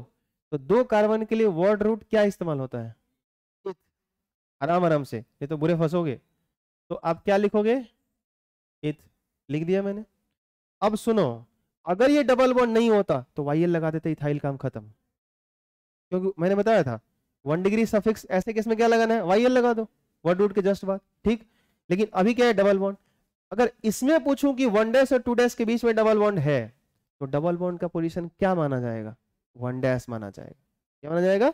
S2: तो दो कार्बन के लिए वर्ड रूट क्या इस्तेमाल होता है आराम आराम से ये तो बुरे फंसोगे तो आप क्या लिखोगे इथ लिख दिया मैंने अब सुनो अगर ये डबल बॉन्ड नहीं होता तो वाई लगा देते इथाइल काम खत्म क्योंकि मैंने बताया था वन डिग्री सफिक्स ऐसे केस में क्या लगाना है वाई लगा दो वन रूट के जस्ट बाद ठीक लेकिन अभी क्या है डबल बॉन्ड अगर इसमें पूछूं कि वन डैश और टू डैश के बीच में डबल बॉन्ड है तो डबल बॉन्ड का पोजिशन क्या माना जाएगा वन डैश माना जाएगा क्या माना जाएगा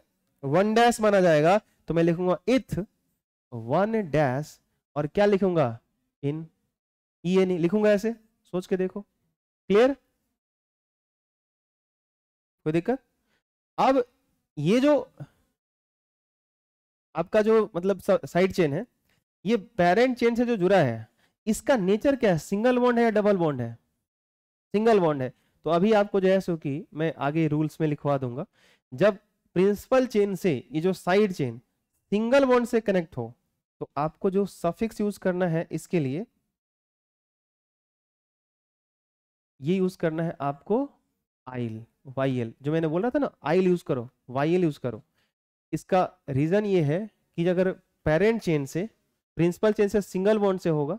S2: वन डैश माना जाएगा तो मैं लिखूंगा इथ वन डैश और क्या लिखूंगा इन ई एन ई लिखूंगा ऐसे सोच के देखो क्लियर कोई दिक्कत अब ये जो आपका जो मतलब साइड चेन है ये पेरेंट चेन से जो जुड़ा है इसका नेचर क्या है सिंगल बॉन्ड है या डबल बॉन्ड है सिंगल बॉन्ड है तो अभी आपको जो है सो कि मैं आगे रूल्स में लिखवा दूंगा जब प्रिंसिपल चेन से ये जो साइड चेन सिंगल बॉन्ड से कनेक्ट हो तो आपको जो सफिक्स यूज करना है इसके लिए ये यूज करना है आपको आइल वाई एल जो मैंने बोला था ना आइल यूज करो वाई एल यूज करो इसका रीज़न ये है कि अगर पेरेंट चेन से प्रिंसिपल चेन से सिंगल बॉन्ड से होगा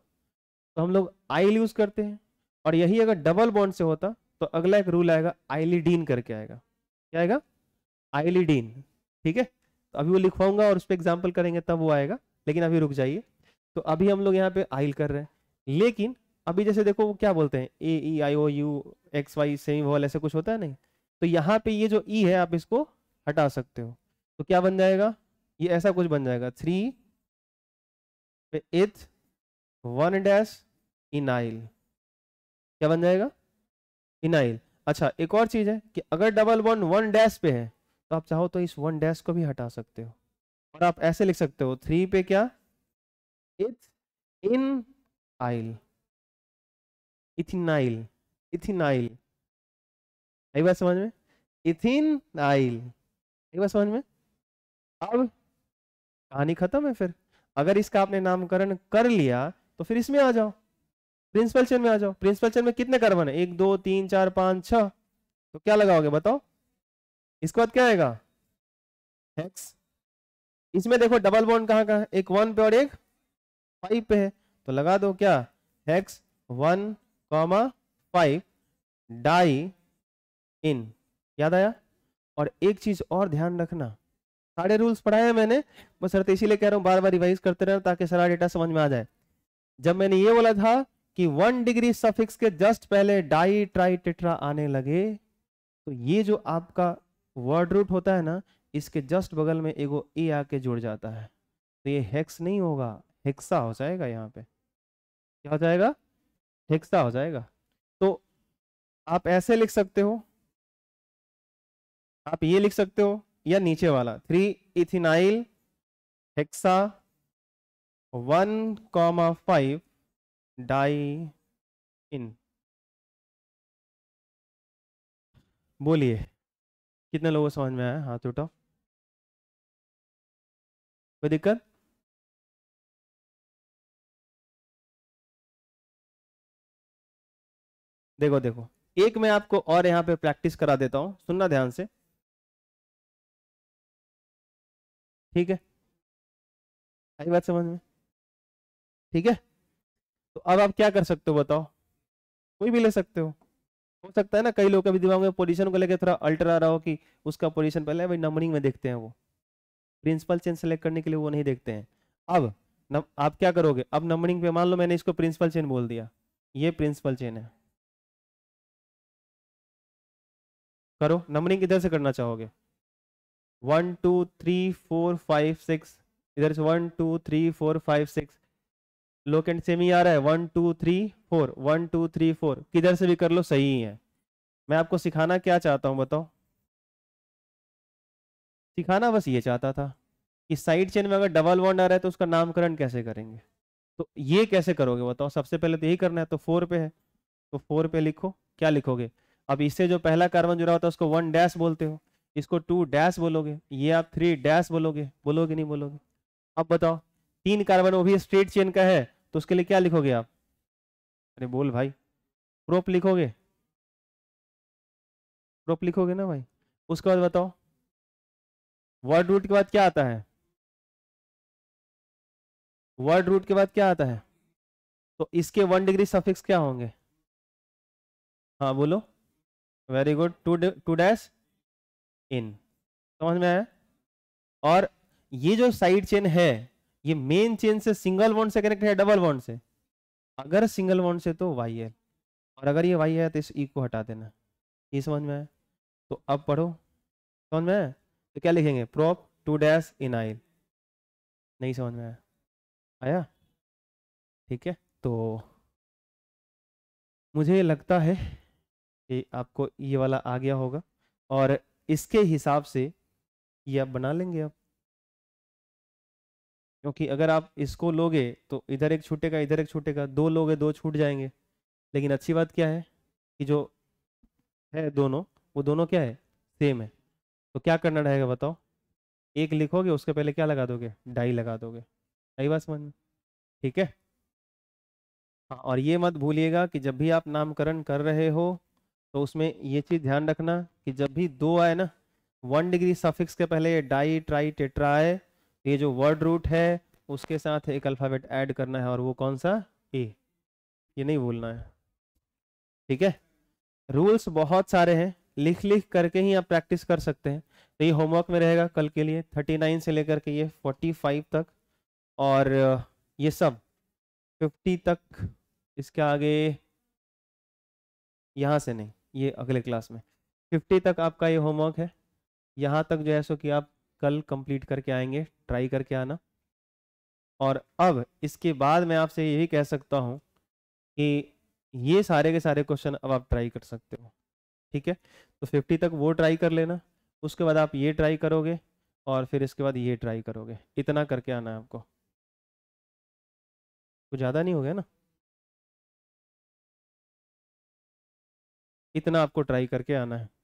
S2: तो हम लोग आइल यूज़ करते हैं और यही अगर डबल बॉन्ड से होता तो अगला एक रूल आएगा आइलीडीन करके आएगा क्या आएगा आइलीडीन ठीक है तो अभी वो लिखवाऊंगा और उस पर एग्जाम्पल करेंगे तब वो आएगा लेकिन अभी रुक जाइए तो अभी हम लोग यहाँ पे आइल कर रहे हैं लेकिन अभी जैसे देखो वो क्या बोलते हैं A E I O U X Y semi vowel ऐसे कुछ होता है नहीं तो यहाँ पे ये जो ई e है आप इसको हटा सकते हो तो क्या बन जाएगा ये ऐसा कुछ बन जाएगा थ्री इथ वन डैश इनाइल क्या बन जाएगा इनाइल अच्छा एक और चीज है कि अगर डबल बॉन्ड वन डैश पे है तो आप चाहो तो इस वन डैश को भी हटा सकते हो और आप ऐसे लिख सकते हो थ्री पे क्या
S1: इथ इन
S2: आइल इथिनाइल इथिनाइल आई बात समझ में इथिन आइल आई बात समझ में अब कहानी खत्म है फिर अगर इसका आपने नामकरण कर लिया तो फिर इसमें आ जाओ प्रिंसिपल चेन में आ जाओ प्रिंसिपल चेन में कितने कार्बन है एक दो तीन चार पांच छ तो क्या लगाओगे बताओ इसके बाद क्या आएगा हेक्स इसमें देखो डबल बॉन्ड कहाँ का है एक वन पे और एक फाइव पे है तो लगा दो क्या hex one comma five di ene याद आया और एक चीज और ध्यान रखना सारे रूल्स पढ़ाए हैं मैंने बस सर इसीलिए कह रहा हूँ बार बार रिवाइज करते रहे ताकि सारा डेटा समझ में आ जाए जब मैंने ये बोला था कि वन डिग्री सफिक्स के जस्ट पहले डाई ट्राई टिट्रा आने लगे तो ये जो आपका वर्ड रूट होता है ना इसके जस्ट बगल में एगो ए आके जुड़ जाता है तो ये हेक्स नहीं होगा हेक्सा हो जाएगा यहाँ पे क्या हो जाएगा हेक्सा हो जाएगा
S1: तो आप ऐसे लिख सकते हो आप ये
S2: लिख सकते हो या नीचे वाला three ethynyl hexa one comma five di ene
S1: बोलिए कितने लोगों समझ में आया हाथ उठाओ कोई दिक्कत देखो देखो एक मैं आपको और यहां पे प्रैक्टिस करा देता हूं सुनना ध्यान से ठीक है आई बात समझ
S2: में ठीक है तो अब आप क्या कर सकते हो बताओ कोई भी ले सकते हो हो सकता है ना कई लोग का भी दिमाग में पोजीशन को लेकर थोड़ा अल्टर आ रहा हो कि उसका पोजीशन पहले है भाई नंबरिंग में देखते हैं वो प्रिंसिपल चेन सेलेक्ट करने के लिए वो नहीं देखते हैं अब न, आप क्या करोगे अब नंबरिंग पे मान लो मैंने इसको प्रिंसिपल चेन बोल दिया ये प्रिंसिपल चेन है करो नंबरिंग किधर से करना चाहोगे one two three four five six इधर से one two three four five six locant same ही आ रहा है one two three four one two three four किधर से भी कर लो सही ही है मैं आपको सिखाना क्या चाहता हूँ बताओ सिखाना बस ये चाहता था कि साइड चेन में अगर डबल वन आ रहा है तो उसका नामकरण कैसे करेंगे तो ये कैसे करोगे बताओ सबसे पहले तो यही करना है तो फोर पे है तो फोर पे लिखो क्या लिखोगे अब इससे जो पहला कार्बन जुड़ा होता है उसको वन डैश बोलते हो इसको टू डैश बोलोगे ये आप थ्री डैश बोलोगे बोलोगे नहीं बोलोगे अब बताओ तीन कार्बन वो भी स्ट्रेट चेन का है तो उसके लिए क्या लिखोगे आप अरे बोल भाई प्रोप लिखोगे प्रोप लिखोगे ना भाई उसके बाद बताओ
S1: वर्ड रूट के बाद क्या आता है
S2: वर्ड रूट के बाद क्या आता है तो इसके वन डिग्री सफिक्स क्या होंगे हाँ बोलो very good two two dash ene समझ में आया और ये जो साइड चेन है ये मेन चेन से सिंगल बॉन्ड से कनेक्ट है डबल बॉन्ड से अगर सिंगल बॉन्ड से तो वाई एल और अगर ये वाई है तो इस ई को हटा देना ये समझ में आया तो अब पढ़ो समझ में आया तो क्या लिखेंगे prop two dash ene yl नहीं समझ में आया आया ठीक है तो मुझे लगता है कि आपको ये वाला आ गया होगा और इसके हिसाब से ये आप बना लेंगे आप क्योंकि अगर आप इसको लोगे तो इधर एक छूटेगा इधर एक छूटेगा दो लोगे दो छूट जाएंगे लेकिन अच्छी बात क्या है कि जो है दोनों वो दोनों क्या है सेम है तो क्या करना रहेगा बताओ एक लिखोगे उसके पहले क्या लगा दोगे डाई लगा दोगे आई बात समझ में ठीक है हाँ और ये मत भूलिएगा कि जब भी आप नामकरण कर रहे हो तो उसमें ये चीज़ ध्यान रखना कि जब भी दो आए ना वन डिग्री सफिक्स के पहले ये डाई ट्राई टेट्रा आए ये जो वर्ड रूट है उसके साथ एक अल्फ़ाबेट ऐड करना है और वो कौन सा ए ये नहीं भूलना है ठीक है रूल्स बहुत सारे हैं लिख लिख करके ही आप प्रैक्टिस कर सकते हैं तो ये होमवर्क में रहेगा कल के लिए थर्टी नाइन से लेकर के ये फोर्टी फाइव तक और ये सब फिफ्टी तक इसके आगे यहाँ से नहीं ये अगले क्लास में फिफ्टी तक आपका ये होमवर्क है यहाँ तक जो है सो कि आप कल कंप्लीट करके आएंगे ट्राई करके आना और अब इसके बाद मैं आपसे यही कह सकता हूँ कि ये सारे के सारे क्वेश्चन अब आप ट्राई कर सकते हो ठीक है तो फिफ्टी तक वो ट्राई कर लेना उसके बाद आप ये ट्राई करोगे और फिर इसके बाद ये ट्राई करोगे इतना करके आना है आपको
S1: कुछ ज़्यादा नहीं हो गया ना इतना आपको ट्राई करके आना है